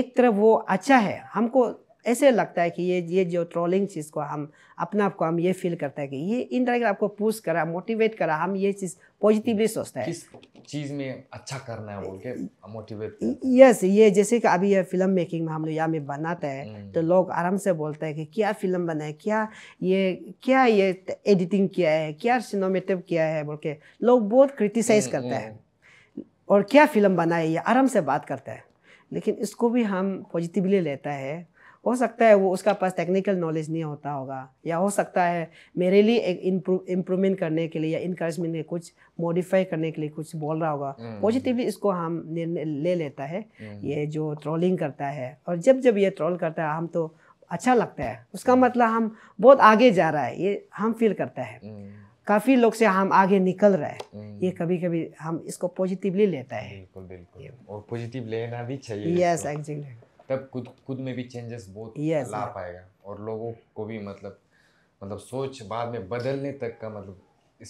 एक तरफ वो अच्छा है हमको ऐसे लगता है कि ये ये जो ट्रोलिंग चीज़ को हम अपने आप को हम ये फील करते हैं कि ये इन तरह आपको पूछ करा मोटिवेट करा हम ये चीज़ पॉजिटिवली hmm. सोचते हैं किस चीज़ में अच्छा करना है बोल के मोटिवेट hmm. यस ये जैसे कि अभी ये फिल्म मेकिंग में हम लोग यहाँ में बनाते हैं hmm. तो लोग आराम से बोलते हैं कि क्या फिल्म बनाए क्या ये क्या ये एडिटिंग किया है क्या सिनोमेटिव किया है बोल के लोग बहुत क्रिटिसाइज करते हैं और क्या फिल्म बनाए ये आराम से बात करते हैं लेकिन इसको भी हम पॉजिटिवली लेता है हो सकता है वो उसका पास टेक्निकल नॉलेज नहीं होता होगा या हो सकता है मेरे लिए एक इम्प्रूवमेंट करने के लिए या इनकरेजमेंट कुछ मॉडिफाई करने के लिए कुछ बोल रहा होगा पॉजिटिवली हम्म। इसको हम ले लेता है हम्म। ये जो ट्रोलिंग करता है और जब जब ये ट्रोल करता है हम तो अच्छा लगता है उसका हम्म। मतलब हम बहुत आगे जा रहा है ये हम फील करता है काफ़ी लोग से हम आगे निकल रहे हैं ये कभी कभी हम इसको पॉजिटिवली लेता है बिल्कुल बिल्कुल और पॉजिटिव लेना भी चाहिए यस एग्जैक्टली तब खुद खुद में भी चेंजेस बहुत yes, ला पाएगा और लोगों को भी मतलब मतलब सोच बाद में बदलने तक का मतलब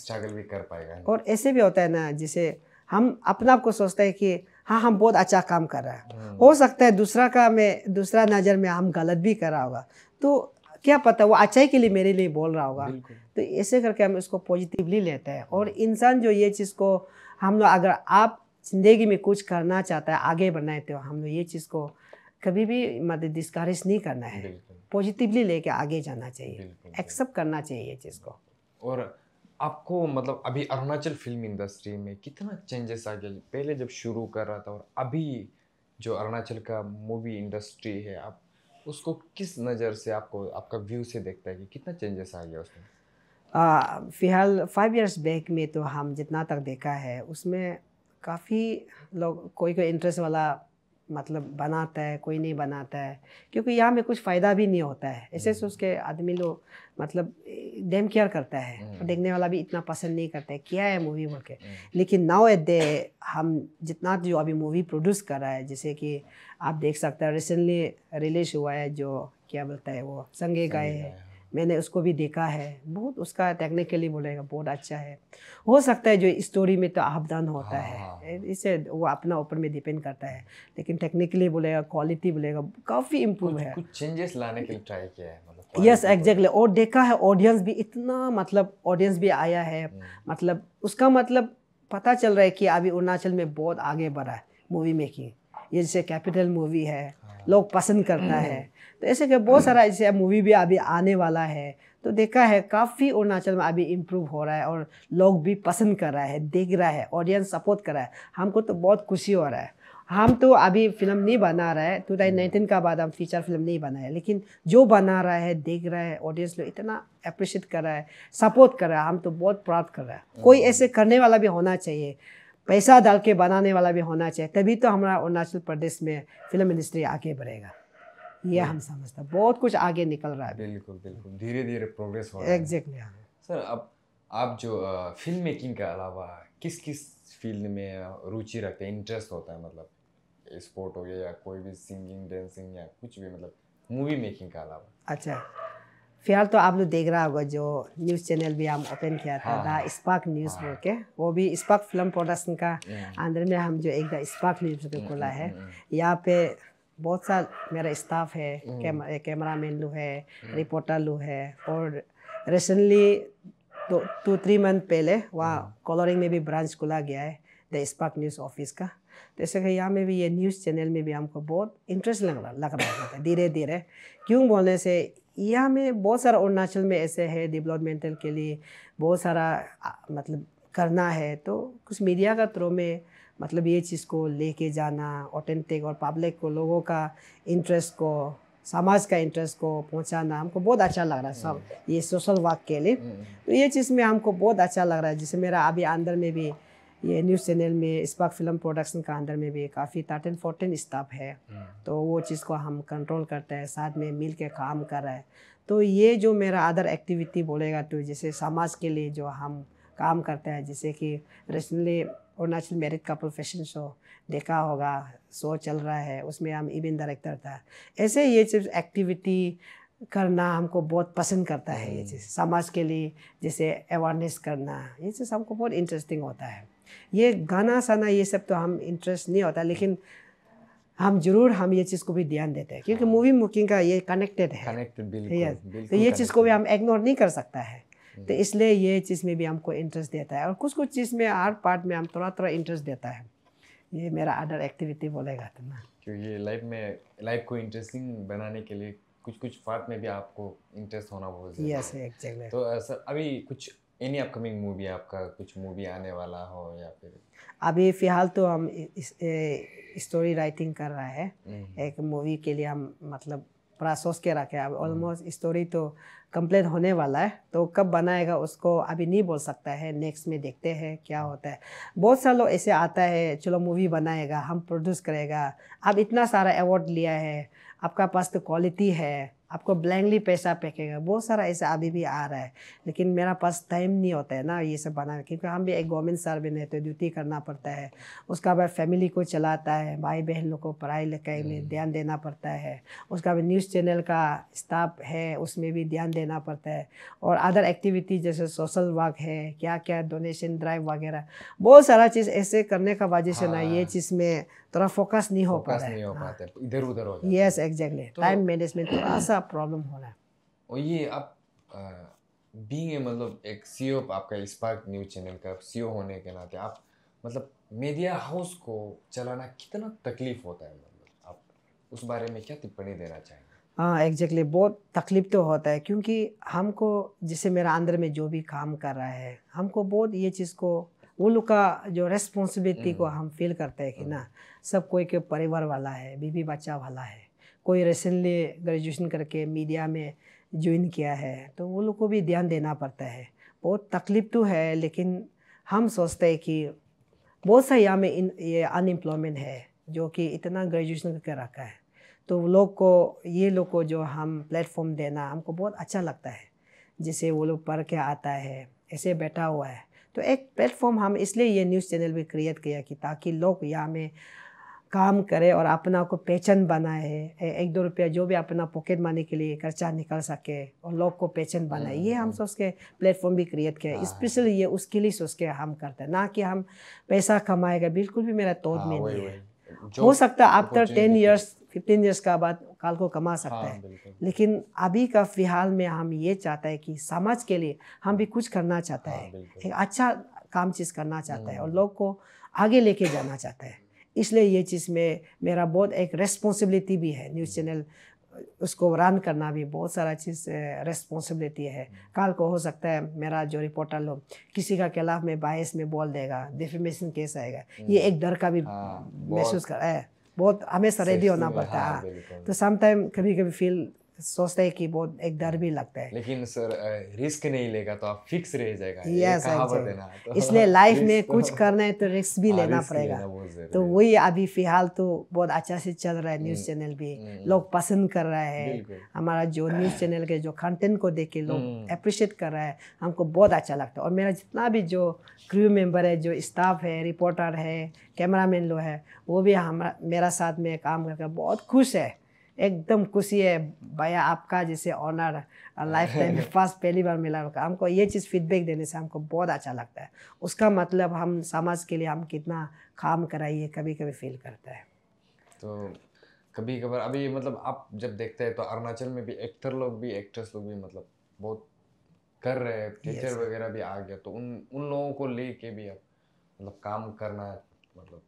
स्ट्रगल भी कर पाएगा और ऐसे भी होता है ना जिसे हम अपने आप को सोचते हैं कि हाँ हम बहुत अच्छा काम कर रहे हैं हम्म। हो सकता है दूसरा का मैं दूसरा नज़र में हम गलत भी कर रहा होगा तो क्या पता वो अच्छाई के लिए मेरे लिए बोल रहा होगा तो ऐसे करके हम इसको पॉजिटिवली लेते हैं और हम्म। इंसान जो ये चीज़ को हम लोग अगर आप ज़िंदगी में कुछ करना चाहता है आगे बढ़ना है तो हम लोग ये चीज़ को कभी भी मतलब डिस्करेज नहीं करना है पॉजिटिवली लेके आगे जाना चाहिए एक्सेप्ट करना चाहिए ये चीज़ को और आपको मतलब अभी अरुणाचल फिल्म इंडस्ट्री में कितना चेंजेस आ गया पहले जब शुरू कर रहा था और अभी जो अरुणाचल का मूवी इंडस्ट्री है आप उसको किस नज़र से आपको आपका व्यू से देखता है कि कितना चेंजेस आ गया उसमें फिलहाल फाइव इयर्स बैक में तो हम जितना तक देखा है उसमें काफ़ी लोग कोई कोई इंटरेस्ट वाला मतलब बनाता है कोई नहीं बनाता है क्योंकि यहाँ में कुछ फ़ायदा भी नहीं होता है ऐसे हम्म। से उसके आदमी लोग मतलब डेम केयर करता है हम्म। देखने वाला भी इतना पसंद नहीं करता है क्या है मूवी बोल के हम्म। लेकिन नाउ ए दे हम जितना जो अभी मूवी प्रोड्यूस कर रहा है जैसे कि आप देख सकते हैं रिसेंटली रिलीज हुआ है जो क्या बोलता है वो संगे गाए है मैंने उसको भी देखा है बहुत उसका टेक्निकली बोलेगा बहुत अच्छा है हो सकता है जो स्टोरी में तो आपदान होता है हाँ, हाँ, हाँ। इसे वो अपना ऊपर में डिपेंड करता है लेकिन टेक्निकली बोलेगा क्वालिटी बोलेगा काफ़ी इम्प्रूव है कुछ चेंजेस लाने के लिए ट्राई किया है यस मतलब एग्जैक्टली और देखा है ऑडियंस भी इतना मतलब ऑडियंस भी आया है हम्म। मतलब उसका मतलब पता चल रहा है कि अभी अरुणाचल में बहुत आगे बढ़ा है मूवी मेकिंग ये जैसे कैपिटल मूवी है लोग पसंद करता है तो ऐसे के बहुत सारा ऐसे मूवी भी अभी आने वाला है तो देखा है काफ़ी अरुणाचल में अभी इम्प्रूव हो रहा है और लोग भी पसंद कर रहा है देख रहा है ऑडियंस सपोर्ट कर रहा है हमको तो बहुत खुशी हो रहा है हम तो अभी फिल्म नहीं बना रहा है टू थाउजेंड नाइनटीन का बाद हम फीचर फिल्म नहीं बनाए लेकिन जो बना रहा है देख रहा है ऑडियंस लोग इतना अप्रिशिएट कर रहा है सपोर्ट कर रहा है हम तो बहुत प्राउड कर रहा है कोई ऐसे करने वाला भी होना चाहिए पैसा डाल के बनाने वाला भी होना चाहिए तभी तो हमारा अरुणाचल प्रदेश में फिल्म इंडस्ट्री आगे बढ़ेगा ये हम समझते बहुत कुछ आगे निकल रहा है बिल्कुल बिल्कुल धीरे धीरे प्रोग्रेस हो रहा है हाँ। सर अब आप जो फिल्म मेकिंग के अलावा किस किस फील्ड में रुचि रखते हैं इंटरेस्ट होता है मतलब स्पोर्ट हो गया या कोई भी सिंगिंग डांसिंग या कुछ भी मतलब मूवी मेकिंग के अलावा अच्छा फिलहाल तो आप लोग देख रहा होगा जो न्यूज़ चैनल भी हम ओपन किया था हाँ। द स्पार्क न्यूज़ हाँ। बोल के वो भी स्पार्क फिल्म प्रोडक्शन का अंदर में हम जो एक द स्पार्क न्यूज़ पे खोला mm-hmm, है mm-hmm, mm-hmm। यहाँ पे बहुत सा मेरा स्टाफ है कैमरा मैन लू है रिपोर्टर लू है और रिसेंटली तो टू थ्री मंथ पहले वहाँ कॉलोरिंग में भी ब्रांच खुला गया है द स्पार्क न्यूज़ ऑफिस का तो ऐसे यहाँ में भी ये न्यूज़ चैनल में भी हमको बहुत इंटरेस्ट लग रहा लग रहा था धीरे धीरे क्यों बोलने से यहाँ में बहुत सारा अरुणाचल में ऐसे है डेवलपमेंटल के लिए बहुत सारा मतलब करना है तो कुछ मीडिया का थ्रू में मतलब ये चीज़ को लेके जाना ऑथेंटिक और पब्लिक को लोगों का इंटरेस्ट को समाज का इंटरेस्ट को पहुंचाना हमको बहुत अच्छा लग रहा है सब हम्म। ये सोशल वर्क के लिए हम्म। तो ये चीज़ में हमको बहुत अच्छा लग रहा है जैसे मेरा अभी अंदर में भी ये न्यूज़ चैनल में स्पार्क फिल्म प्रोडक्शन का अंदर में भी काफ़ी थर्टीन फोर्टीन स्टाफ है हाँ। तो वो चीज़ को हम कंट्रोल करते हैं साथ में मिल के काम कर रहे हैं तो ये जो मेरा अदर एक्टिविटी बोलेगा तो जैसे समाज के लिए जो हम काम करते हैं जैसे कि recently Arunachal married couple fashion show देखा होगा शो चल रहा है उसमें हम इवेंट डायरेक्टर था ऐसे ये चीज एक्टिविटी करना हमको बहुत पसंद करता है ये हम्म। चीज़ समाज के लिए जैसे अवेयरनेस करना ये चीज़ हमको बहुत इंटरेस्टिंग होता है ये गाना साना ये सब तो हम इंटरेस्ट नहीं होता लेकिन हम जरूर हम ये चीज़ को भी ध्यान देते हैं क्योंकि मूवी मेकिंग का ये कनेक्टेड है कनेक्टेड बिल्कुल, तो ये चीज़ को भी हम इग्नोर नहीं कर सकता है हम्म। तो इसलिए ये चीज़ में भी हमको इंटरेस्ट देता है और कुछ कुछ चीज़ में हर पार्ट में हम थोड़ा थोड़ा इंटरेस्ट देता है ये मेरा अदर एक्टिविटी बोलेगा तो ना क्योंकि लाइफ में लाइफ को इंटरेस्टिंग बनाने के लिए कुछ कुछ पार्ट में भी आपको इंटरेस्ट होना बहुत जरूरी है तो सर अभी कुछ एनी अपकमिंग मूवी आपका कुछ मूवी आने वाला हो या फिर अभी फिलहाल तो हम स्टोरी राइटिंग कर रहा है हम्म। एक मूवी के लिए हम मतलब बड़ा सोच के रखे अब ऑलमोस्ट हम्म। स्टोरी तो कंप्लीट होने वाला है तो कब बनाएगा उसको अभी नहीं बोल सकता है नेक्स्ट में देखते हैं क्या होता है बहुत सारे लोग ऐसे आता है चलो मूवी बनाएगा हम प्रोड्यूस करेगा अब इतना सारा अवार्ड लिया है आपका पास तो क्वालिटी है आपको ब्लैंकली पैसा फेंकेगा बहुत सारा ऐसा अभी भी आ रहा है लेकिन मेरा पास टाइम नहीं होता है ना ये सब बनाने क्योंकि हम भी एक गवर्नमेंट सर्वेंट है तो ड्यूटी करना पड़ता है उसका बाद फैमिली को चलाता है भाई बहन लोग को पढ़ाई लिखाई में हम्म। ध्यान देना पड़ता है उसका भी न्यूज़ चैनल का स्टाफ है उसमें भी ध्यान देना पड़ता है और अदर एक्टिविटी जैसे सोशल वर्क है क्या क्या डोनेशन ड्राइव वगैरह बहुत सारा चीज़ ऐसे करने का वजह से ना ये हाँ। चीज़ में थोड़ा फोकस नहीं हो पा रहा नहीं हो पाते हाँ। इधर उधर हो यस एग्जैक्टली टाइम मैनेजमेंट थोड़ा सा प्रॉब्लम हो रहा है और ये आप बीइंग ए मतलब एक सीईओ e आपका स्पार्क न्यूज चैनल का सीईओ e होने के नाते आप मतलब मीडिया हाउस को चलाना कितना तकलीफ होता है मतलब आप उस बारे में क्या टिप्पणी देना चाहेंगे हाँ एग्जैक्टली बहुत तकलीफ तो होता है क्योंकि हमको जैसे मेरा अंदर में जो भी काम कर रहा है हमको बहुत ये चीज़ को वो लोग का जो रेस्पॉन्सिबिलिटी को हम्म। हम फील करते हैं कि ना हम्म। सब कोई के परिवार वाला है बीबी बच्चा वाला है कोई रिसेंटली ग्रेजुएशन करके मीडिया में ज्वाइन किया है तो वो लोग को भी ध्यान देना पड़ता है बहुत तकलीफ तो है लेकिन हम सोचते हैं कि बहुत सा यहाँ में इन ये अनएम्प्लॉयमेंट है जो कि इतना ग्रेजुएशन करके रखा है तो लोग को ये लोग को जो हम प्लेटफॉर्म देना हमको बहुत अच्छा लगता है जिसे वो लोग पढ़ के आता है ऐसे बैठा हुआ है तो एक प्लेटफॉर्म हम इसलिए ये न्यूज़ चैनल भी क्रिएट किया कि ताकि लोग यहाँ में काम करें और अपना को पेचन बनाए एक दो रुपया जो भी अपना पॉकेट मनी के लिए खर्चा निकल सके और लोग को पहचान बनाए ये हम सोच हाँ। के प्लेटफॉर्म भी क्रिएट किया स्पेशली हाँ। ये उसके लिए सोच के हम करते हैं ना कि हम पैसा कमाएगा बिल्कुल भी मेरा तोड़ हाँ, में नहीं है हो सकता after ten years fifteen years का बाद काल को कमा सकता हाँ, है लेकिन अभी का फिलहाल में हम ये चाहता है कि समाज के लिए हम भी कुछ करना चाहता हाँ, है एक अच्छा काम चीज़ करना चाहता है और हम्म। लोग को आगे लेके जाना चाहता है इसलिए ये चीज़ में मेरा बहुत एक रेस्पॉन्सिबिलिटी भी है न्यूज़ हम्म। चैनल उसको रन करना भी बहुत सारा चीज़ रेस्पॉन्सिबिलिटी है हम्म। कल को हो सकता है मेरा जो रिपोर्टर लोग किसी का खिलाफ में बायस में बोल देगा डिफिमेशन केस आएगा ये एक डर का भी हाँ, महसूस कर है बहुत हमें रेडी होना पड़ता है हाँ, तो समटाइम कभी कभी फील सोचते हैं कि बहुत एक डर भी लगता है लेकिन सर रिस्क नहीं लेगा तो आप फिक्स रह जाएगा yes, तो इसलिए लाइफ में कुछ करना है तो रिस्क भी हाँ, लेना पड़ेगा तो वही अभी फिलहाल तो बहुत अच्छा से चल रहा है न्यूज़ हम्म, चैनल भी हम्म। लोग पसंद कर रहे हैं हमारा जो न्यूज़ चैनल के जो कंटेंट को देख के लोग अप्रिशिएट हम्म। कर रहा है हमको बहुत अच्छा लगता है और मेरा जितना भी जो क्रू मेम्बर है जो स्टाफ है रिपोर्टर है कैमरामैन लोग है वो भी हमारा मेरा साथ में काम करके बहुत खुश है एकदम खुशी है भैया आपका जैसे ऑनर लाइफ टाइम में फर्स्ट पहली बार मिला होगा हमको ये चीज़ फीडबैक देने से हमको बहुत अच्छा लगता है उसका मतलब हम समाज के लिए हम कितना काम कराइए कभी कभी फील करता है तो कभी कभार अभी मतलब आप जब देखते हैं तो अरुणाचल में भी एक्टर लोग भी एक्ट्रेस लोग भी मतलब बहुत कर रहे हैं टीचर वगैरह भी आ गया तो उन उन लोगों को लेके भी आप मतलब काम करना मतलब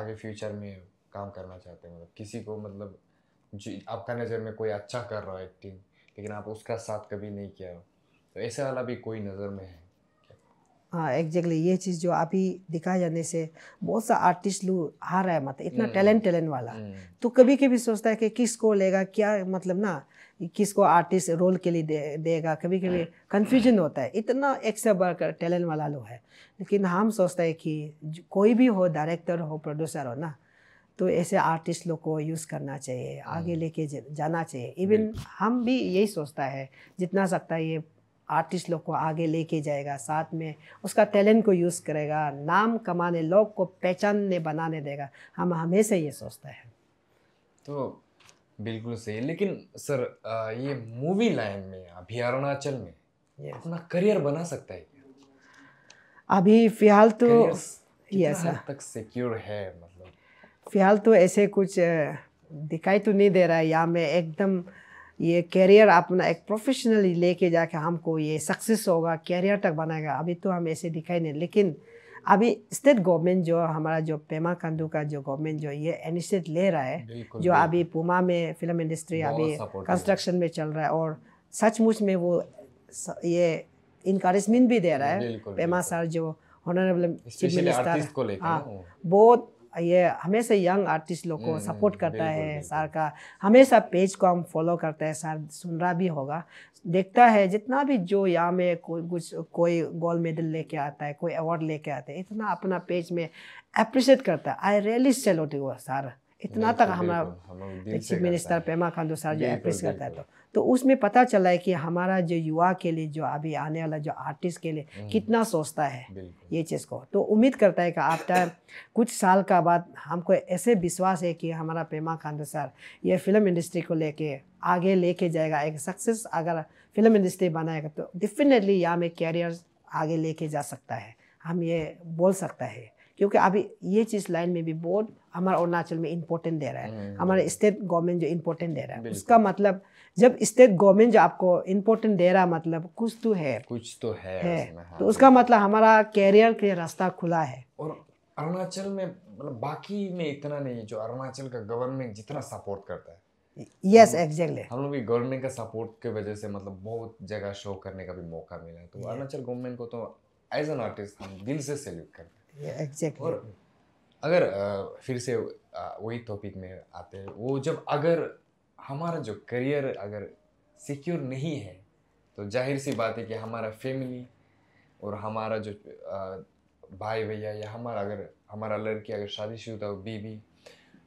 आगे फ्यूचर में काम करना चाहते हैं मतलब किसी को मतलब जो आपका नज़र में कोई अच्छा कर रहा है एक्टिंग लेकिन आप उसका साथ कभी नहीं किया हो तो ऐसे वाला भी कोई नज़र में है हाँ एग्जैक्टली ये चीज़ जो अभी दिखा जाने से बहुत सा आर्टिस्ट लोग आ रहा है मतलब इतना टैलेंट हम्म, टैलेंट वाला हम्म। तो कभी कभी सोचता है कि किस को लेगा क्या मतलब ना किसको आर्टिस्ट रोल के लिए दे, देगा कभी कभी कन्फ्यूजन हम्म। होता है इतना एक्स्ट्रा बढ़कर टैलेंट वाला लोग है लेकिन हम सोचते हैं कि कोई भी हो डायरेक्टर हो प्रोड्यूसर हो ना तो ऐसे आर्टिस्ट लोग को यूज़ करना चाहिए आगे हाँ। लेके जाना चाहिए इवन हम भी यही सोचता है जितना सकता है ये आर्टिस्ट लोग को आगे लेके जाएगा साथ में उसका टैलेंट को यूज़ करेगा नाम कमाने लोग को पहचानने बनाने देगा हम हमेशा ये सोचता है तो बिल्कुल सही लेकिन सर ये मूवी लाइन में अभी अरुणाचल में yes. अपना करियर बना सकता है क्या अभी फिलहाल तो यस हाँ। तक सिक्योर है फिलहाल तो ऐसे कुछ दिखाई तो नहीं दे रहा है या मैं एकदम ये कैरियर अपना एक प्रोफेशनली लेके जाके हमको ये सक्सेस होगा कैरियर तक बनाएगा अभी तो हम ऐसे दिखाई नहीं लेकिन अभी स्टेट गवर्नमेंट जो हमारा जो पेमा कंदू का जो गवर्नमेंट जो ये इनिशिएट ले रहा है जो अभी पुमा में फिल्म इंडस्ट्री अभी कंस्ट्रक्शन में चल रहा है और सचमुच में वो ये इनक्रेजमेंट भी दे रहा है पेमा सर जो ऑनरेबल चीफ मिनिस्टर हाँ बहुत ये हमेशा यंग आर्टिस्ट लोग को हम्म, सपोर्ट हम्म, करता है सर का हमेशा पेज को हम फॉलो करते हैं सर सुन रहा भी होगा देखता है जितना भी जो यहाँ में कोई कुछ कोई गोल्ड मेडल लेके आता है कोई अवार्ड लेके आता है इतना अपना पेज में अप्रिशिएट करता है I really salute to sir इतना तक हमारा चीफ मिनिस्टर पेमा खांडू साहब जो एप्रेस करता है तो तो उसमें पता चला है कि हमारा जो युवा के लिए जो अभी आने वाला जो आर्टिस्ट के लिए हम्म। कितना सोचता है ये चीज़ को तो उम्मीद करता है कि आफ्टर कुछ साल का बाद हमको ऐसे विश्वास है कि हमारा पेमा खांडो सर ये फिल्म इंडस्ट्री को लेके आगे लेके जाएगा एक सक्सेस अगर फिल्म इंडस्ट्री बनाएगा तो डेफिनेटली यहाँ में कैरियर आगे लेके जा सकता है हम ये बोल सकता है क्योंकि अभी ये चीज़ लाइन में भी बहुत हमारा अरुणाचल में इम्पोर्टेंट दे रहा है हमारा स्टेट गवर्नमेंट जो इम्पोर्टेंट दे रहा है उसका मतलब जब स्टेट गवर्नमेंट जो आपको इम्पोर्टेंट दे रहा मतलब कुछ तो है कुछ तो है, है। हाँ, तो उसका मतलब हमारा कैरियर के रास्ता खुला है और अरुणाचल में मतलब बाकी में इतना नहीं है जो अरुणाचल का गवर्नमेंट जितना सपोर्ट करता है यस एग्जैक्टली हम लोग भी गवर्नमेंट का सपोर्ट की वजह से मतलब बहुत जगह शो करने का भी मौका मिला तो अरुणाचल गवर्नमेंट को तो एज एन आर्टिस्ट हम दिल से सैल्यूट करते हैं एग्जैक्टली और अगर फिर से वही टॉपिक में आते हैं वो जब अगर हमारा जो करियर अगर सिक्योर नहीं है तो जाहिर सी बात है कि हमारा फैमिली और हमारा जो भाई भैया या हमारा अगर हमारा लड़की अगर शादीशुदा हो बीबी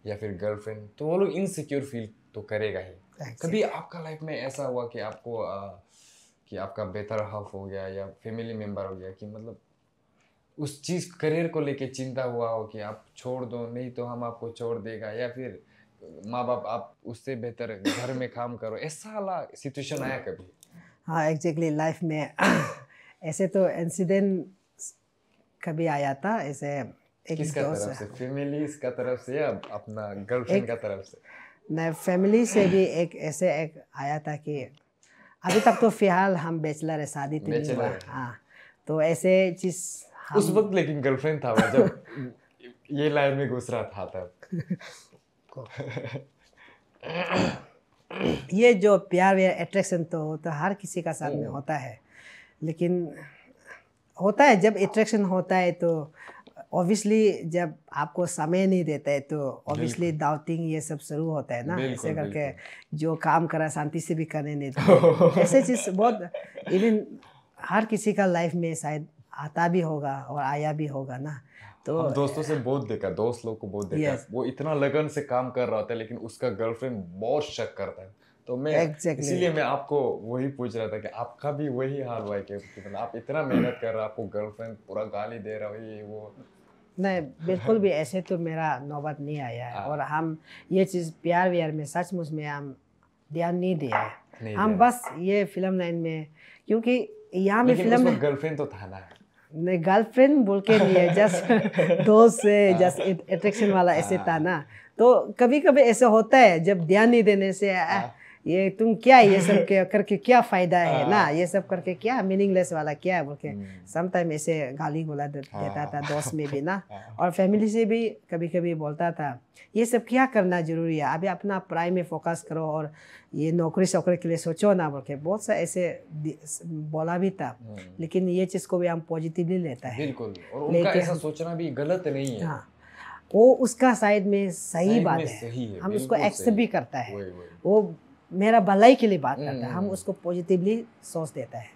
या फिर गर्लफ्रेंड तो वो लोग इनसिक्योर फील तो करेगा ही कभी आपका लाइफ में ऐसा हुआ कि आपको आ, कि आपका बेहतर हाफ हो गया या फैमिली मेम्बर हो गया कि मतलब उस चीज़ करियर को लेके चिंता हुआ हो कि आप छोड़ दो नहीं तो हम आपको छोड़ देगा या फिर माँ बाप आप उससे बेहतर घर में काम करो ऐसा वाला सिचुएशन आया कभी हाँ एग्जैक्टली exactly, लाइफ में ऐसे तो इंसिडेंट कभी आया था ऐसे किसका तरफ से फैमिली का तरफ से या अपना गर्लफ्रेंड का तरफ से फैमिली से भी एक ऐसे एक आया था कि अभी तक तो फिलहाल हम बैचलर है शादी थी तो हाँ तो ऐसे चीज़ था उस वक्त लेकिन गर्लफ्रेंड था मैं जब ये लाइन में घुस रहा था तब ये जो प्यार या एट्रैक्शन तो तो हर किसी का साथ में हम्म। होता है लेकिन होता है जब एट्रैक्शन होता है तो ऑब्वियसली जब आपको समय नहीं देता है तो ऑब्वियसली डाउटिंग ये सब शुरू होता है ना ऐसे करके जो काम करा शांति से भी करने नहीं देते ऐसे चीज़ बहुत इवन हर किसी का लाइफ में शायद आता भी होगा और आया भी होगा ना तो हम दोस्तों से बहुत देखा दोस्त लोग को बहुत देखा वो इतना लगन से काम कर रहा था लेकिन उसका गर्लफ्रेंड बहुत शक करता है तो मैं exactly. इसीलिए मैं आपको वही पूछ रहा था कि आपका भी वही हाल हुआ है कि मतलब आप इतना मेहनत कर रहा आपको गर्लफ्रेंड पूरा गाली दे रहा है वो नहीं बिल्कुल भी ऐसे तो मेरा नौबत नहीं आया है हाँ। और हम ये चीज़ प्यार व्यार में सचमुच में हम ध्यान नहीं दिया है हम बस ये फिल्म लाइन में क्योंकि यहाँ में फिल्म गर्लफ्रेंड तो था ना गर्लफ्रेंड बोल के नहीं है जस्ट दोस्त से जस्ट हाँ। अट्रैक्शन वाला ऐसे था हाँ। ना तो कभी कभी ऐसे होता है जब ध्यान नहीं देने से हाँ। ये तुम क्या ये सब के करके क्या फायदा है हाँ। ना ये सब करके क्या मीनिंगलेस वाला क्या है बोल के समटाइम हम्म। ऐसे गाली गोला हाँ। देता था दोस्त में भी ना हाँ। और फैमिली से भी कभी कभी बोलता था ये सब क्या करना जरूरी है अभी अपना पढ़ाई में फोकस करो और ये नौकरी शौकरी के लिए सोचो ना बोल के बहुत सा ऐसे बोला भी था हम्म। लेकिन ये चीज़ को भी हम पॉजिटिवली लेता है बिल्कुल और उनका ऐसा सोचना भी गलत नहीं है हाँ वो उसका शायद में सही बात है, है हम उसको एक्सेप्ट भी करता है वो मेरा भलाई के लिए बात हम्म, करता है हम हम्म, हम्म। उसको पॉजिटिवली सोच देता है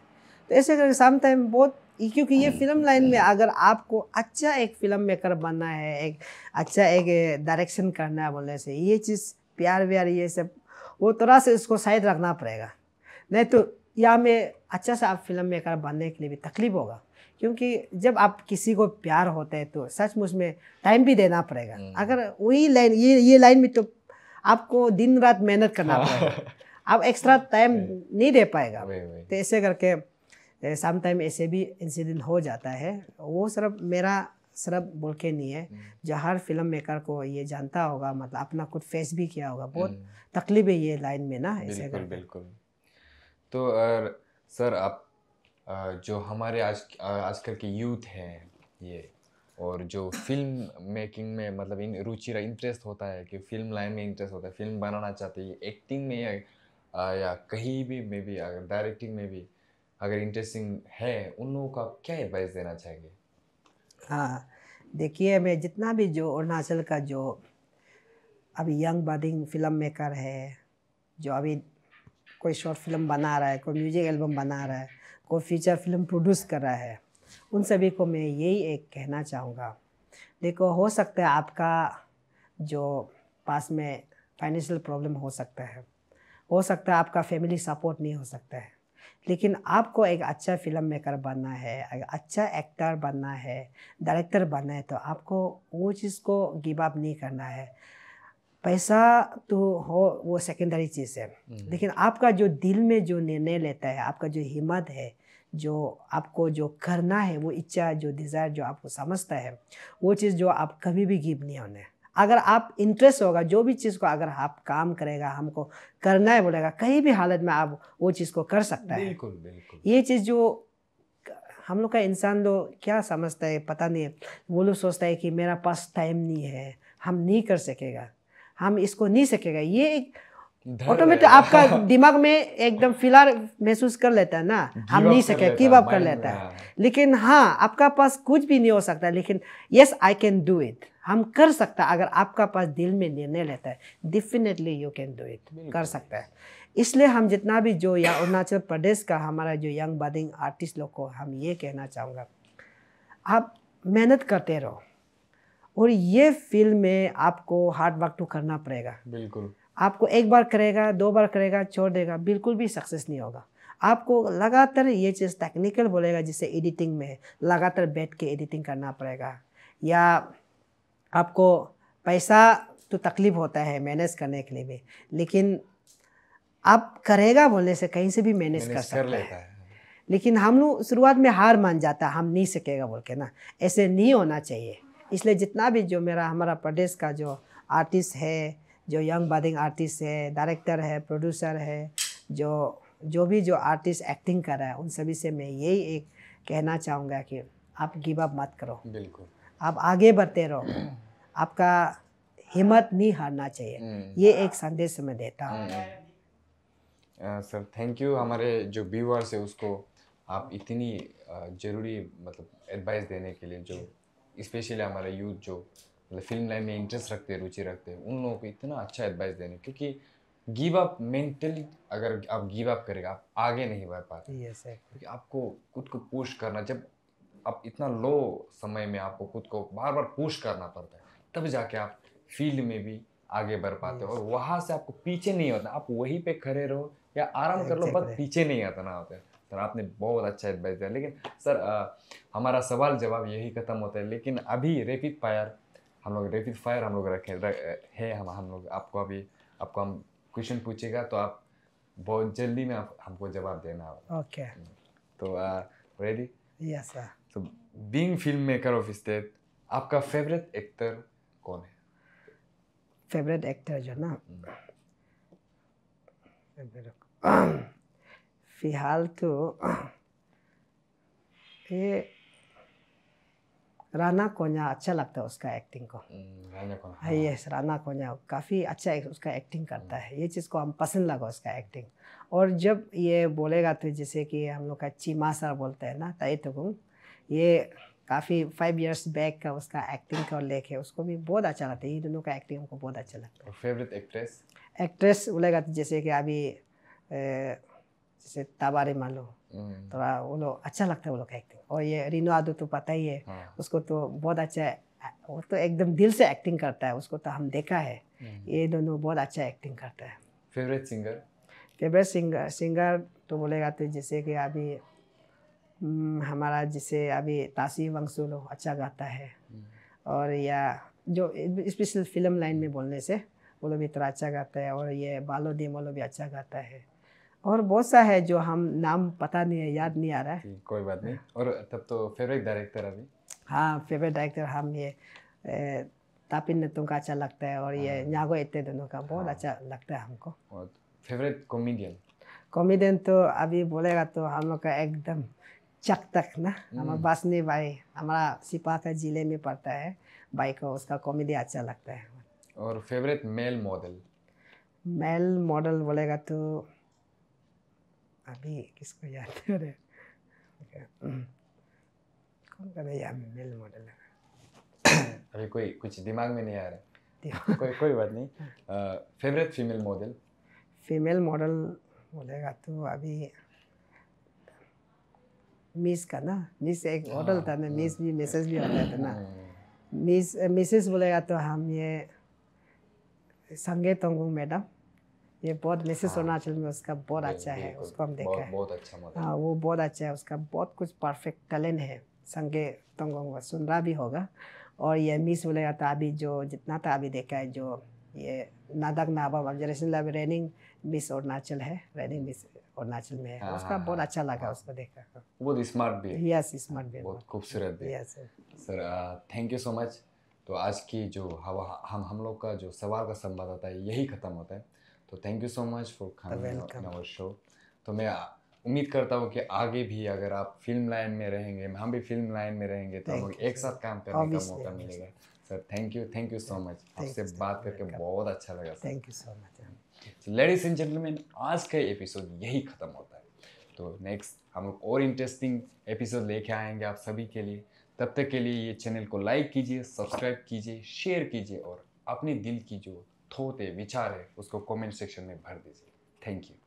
तो ऐसे करके शाम टाइम बहुत क्योंकि ये फिल्म लाइन में अगर आपको अच्छा एक फिल्म मेकर बनना है एक अच्छा एक डायरेक्शन करना है बोलने से ये चीज़ प्यार व्यार ये सब वो थोड़ा से उसको शायद रखना पड़ेगा नहीं तो या में अच्छा सा आप फिल्म मेकर बनने के लिए भी तकलीफ होगा क्योंकि जब आप किसी को प्यार होते हैं तो सचमुच में टाइम भी देना पड़ेगा अगर वही लाइन ये ये लाइन में तो आपको दिन रात मेहनत करना हाँ। पड़ेगा आप एक्स्ट्रा टाइम नहीं दे पाएगा तो ऐसे करके टाइम ऐसे भी इंसिडेंट हो जाता है वो सिर्फ मेरा सिर्फ बोल के नहीं है हम्म। जो हर फिल्म मेकर को ये जानता होगा मतलब अपना खुद फेस भी किया होगा बहुत हम्म। तकलीफ है ये लाइन में ना ऐसे बिल्कुल बिल्कुल तो सर आप जो हमारे आज आजकल के यूथ हैं ये और जो फिल्म मेकिंग में मतलब इन रुचि इंटरेस्ट होता है कि फिल्म लाइन में इंटरेस्ट होता है फिल्म बनाना चाहते हैं एक्टिंग में या, या कहीं भी में भी अगर डायरेक्टिंग में भी अगर इंटरेस्टिंग है उन लोगों को आप क्या एडवाइस देना चाहेंगे हाँ देखिए मैं जितना भी जो अरुणाचल का जो अभी यंग बडिंग फिल्म मेकर है जो अभी कोई शॉर्ट फिल्म बना रहा है कोई म्यूजिक एल्बम बना रहा है कोई फीचर फिल्म प्रोड्यूस कर रहा है उन सभी को मैं यही एक कहना चाहूँगा देखो हो सकता है आपका जो पास में फाइनेंशियल प्रॉब्लम हो सकता है हो सकता है आपका फैमिली सपोर्ट नहीं हो सकता है लेकिन आपको एक अच्छा फिल्म मेकर बनना है एक अच्छा एक्टर बनना है डायरेक्टर बनना है तो आपको वो चीज़ को गिव अप नहीं करना है पैसा तो हो वो सेकेंडरी चीज़ है हम्म। लेकिन आपका जो दिल में जो निर्णय लेता है आपका जो हिम्मत है जो आपको जो करना है वो इच्छा जो डिज़ायर जो आपको समझता है वो चीज़ जो आप कभी भी गिव नहीं होने अगर आप इंटरेस्ट होगा जो भी चीज़ को अगर आप काम करेगा हमको करना है बोलेगा कहीं भी हालत में आप वो चीज़ को कर सकता है बिल्कुल बिल्कुल ये चीज़ जो हम लोग का इंसान लोग तो क्या समझता है पता नहीं वो लोग सोचता है कि मेरा पास टाइम नहीं है हम नहीं कर सकेगा हम इसको नहीं सकेगा ये एक ऑटोमेटिक आपका दिमाग में एकदम फिलहाल महसूस कर लेता है ना हम नहीं सके गिव अप कर लेता है हाँ। लेकिन हाँ आपका पास कुछ भी नहीं हो सकता लेकिन yes I can do it हम कर सकता अगर आपका पास दिल में निर्णय लेता है definitely you can do it कर सकता है इसलिए हम जितना भी जो या अरुणाचल प्रदेश का हमारा जो यंग बदिंग आर्टिस्ट लोग को हम ये कहना चाहूँगा आप मेहनत करते रहो और ये फील्ड में आपको हार्ड वर्क तो करना पड़ेगा बिल्कुल आपको एक बार करेगा दो बार करेगा छोड़ देगा बिल्कुल भी सक्सेस नहीं होगा आपको लगातार ये चीज़ टेक्निकल बोलेगा जिससे एडिटिंग में लगातार बैठ के एडिटिंग करना पड़ेगा या आपको पैसा तो तकलीफ होता है मैनेज करने के लिए भी लेकिन आप करेगा बोलने से कहीं से भी मैनेज कर सकते हैं है। लेकिन हम लोग शुरुआत में हार मान जाता हम नहीं सकेगा बोल के ना ऐसे नहीं होना चाहिए इसलिए जितना भी जो मेरा हमारा प्रदेश का जो आर्टिस्ट है जो यंग बदिंग आर्टिस्ट है डायरेक्टर है प्रोड्यूसर है जो जो भी जो आर्टिस्ट एक्टिंग कर रहा है उन सभी से मैं यही एक कहना चाहूँगा कि आप गिव अप मत करो बिल्कुल आप आगे बढ़ते रहो आपका हिम्मत नहीं हारना चाहिए हम्म। ये एक संदेश मैं देता हूँ हम्म। सर थैंक यू हमारे जो व्यूअर्स है उसको आप इतनी ज़रूरी मतलब एडवाइस देने के लिए जो स्पेशली हमारे यूथ जो मतलब फिल्म लाइन में इंटरेस्ट रखते हैं रुचि रखते हैं उन लोगों को इतना अच्छा एडवाइस देने क्योंकि गिव अप मेंटली अगर आप गिव अप करेगा आप आगे नहीं बढ़ पाते yes, क्योंकि आपको खुद को पुश करना जब आप इतना लो समय में आपको खुद को बार बार पुश करना पड़ता है तब जाके आप फील्ड में भी आगे बढ़ पाते yes. हो और वहाँ से आपको पीछे नहीं होता आप वहीं पे खड़े रहो या आराम कर लो बस पीछे नहीं हटना होता सर आपने बहुत अच्छा एडवाइस दिया लेकिन सर आ, हमारा सवाल जवाब यही ख़त्म होता है लेकिन अभी रेपिड फायर हम लोग रेपिड फायर हम लोग रखे रख, है हम हम लोग आपको अभी आपको हम क्वेश्चन पूछेगा तो आप बहुत जल्दी में आप हमको जवाब देना होगा ओके okay. हम्म, तो रेडी यस सर तो being film maker of state आपका फेवरेट एक्टर कौन है फेवरेट एक्टर जो ना हम्म। फिलहाल तो ये राना कोन्या अच्छा लगता है उसका एक्टिंग को हाँ यस राना कोन्या काफ़ी अच्छा एक, उसका एक्टिंग करता है ये चीज़ को हम पसंद लगा उसका एक्टिंग और जब ये बोलेगा तो जैसे कि हम लोग का चीमा सर बोलते हैं ना तई तुगुम ये काफ़ी फाइव इयर्स बैक का उसका एक्टिंग का लेख है उसको भी बहुत अच्छा लगता है ये दोनों का एक्टिंग हमको बहुत अच्छा लगता है फेवरेट एक्ट्रेस एक्ट्रेस बोलेगा तो जैसे कि अभी जैसे ताबारे मालूम थोड़ा वो लोग अच्छा लगता है वो लोग का एक्टिंग और ये रिनो आदो तो पता ही है उसको तो बहुत अच्छा वो तो एकदम दिल से एक्टिंग करता है उसको तो हम देखा है ये दोनों बहुत अच्छा एक्टिंग करता है favourite singer favourite singer singer तो बोलेगा तो जैसे कि अभी हमारा जैसे अभी तासी वंशुल अच्छा गाता है और या जो स्पेशल फिल्म लाइन में बोलने से वो लोग भी थोड़ा अच्छा गाता है और ये बालो लोग भी अच्छा गाता है और बहुत सा है जो हम नाम पता नहीं है याद नहीं आ रहा है कोई बात नहीं और तब तो फेवरेट डायरेक्टर अभी हाँ फेवरेट डायरेक्टर हम ये तापिन नतुम का अच्छा लगता है और ये नागो हाँ। इतने दोनों का बहुत हाँ। अच्छा लगता है हमको फेवरेट कॉमेडियन कॉमेडियन तो अभी बोलेगा तो हम लोग का एकदम चक तक ना हम्म। हमारा बासनी भाई हमारा सिपा का जिले में पड़ता है भाई को उसका कॉमेडी अच्छा लगता है और favourite male model male model बोलेगा तो अभी किसको याद है रहे कौन का नहीं याद मेल मॉडल अभी कोई कुछ दिमाग में नहीं आ रहा कोई कोई बात नहीं favourite female model female model बोलेगा तो अभी मिस का ना मिस एक मॉडल था ना मिस भी मैसेज भी होता था ना मिस मिसेस बोलेगा तो हम ये संगे तोंगू मैडम ये बहुत मिसेस हाँ। अरुणाचल में उसका बहुत अच्छा है उसको हम देखा है बहुत अच्छा हाँ वो बहुत अच्छा है उसका बहुत कुछ परफेक्ट टैलेंट है संगे तोंगोंग सुन रहा भी होगा और ये मिस वलेगा ताबी जो जितना था अभी देखा है जो ये नादक नाबा observation lab reigning miss Arunachal है रेनिंग मिस अरुणाचल में है हाँ, उसका बहुत अच्छा लगा हाँ। उसको देखा बहुत स्मार्ट भी है यस स्मार्ट भी बहुत खूबसूरत भी yes sir thank you so much तो आज की जो हवा हम हम लोग का जो सवाल का संवाद होता है यही खत्म होता है तो thank you so much for coming our show तो मैं उम्मीद करता हूँ कि आगे भी अगर आप फिल्म लाइन में रहेंगे हम भी फिल्म लाइन में रहेंगे तो हम एक साथ काम करने का मौका मिलेगा sir thank you thank you so much आपसे बात करके बहुत अच्छा लगा thank you so much ladies and gentleman आज का एपिसोड यही ख़त्म होता है तो नेक्स्ट हम लोग और इंटरेस्टिंग एपिसोड लेके आएंगे आप सभी के लिए तब तक के लिए ये चैनल को लाइक कीजिए सब्सक्राइब कीजिए शेयर कीजिए और अपने दिल की जो थोते विचार है उसको कमेंट सेक्शन में भर दीजिए थैंक यू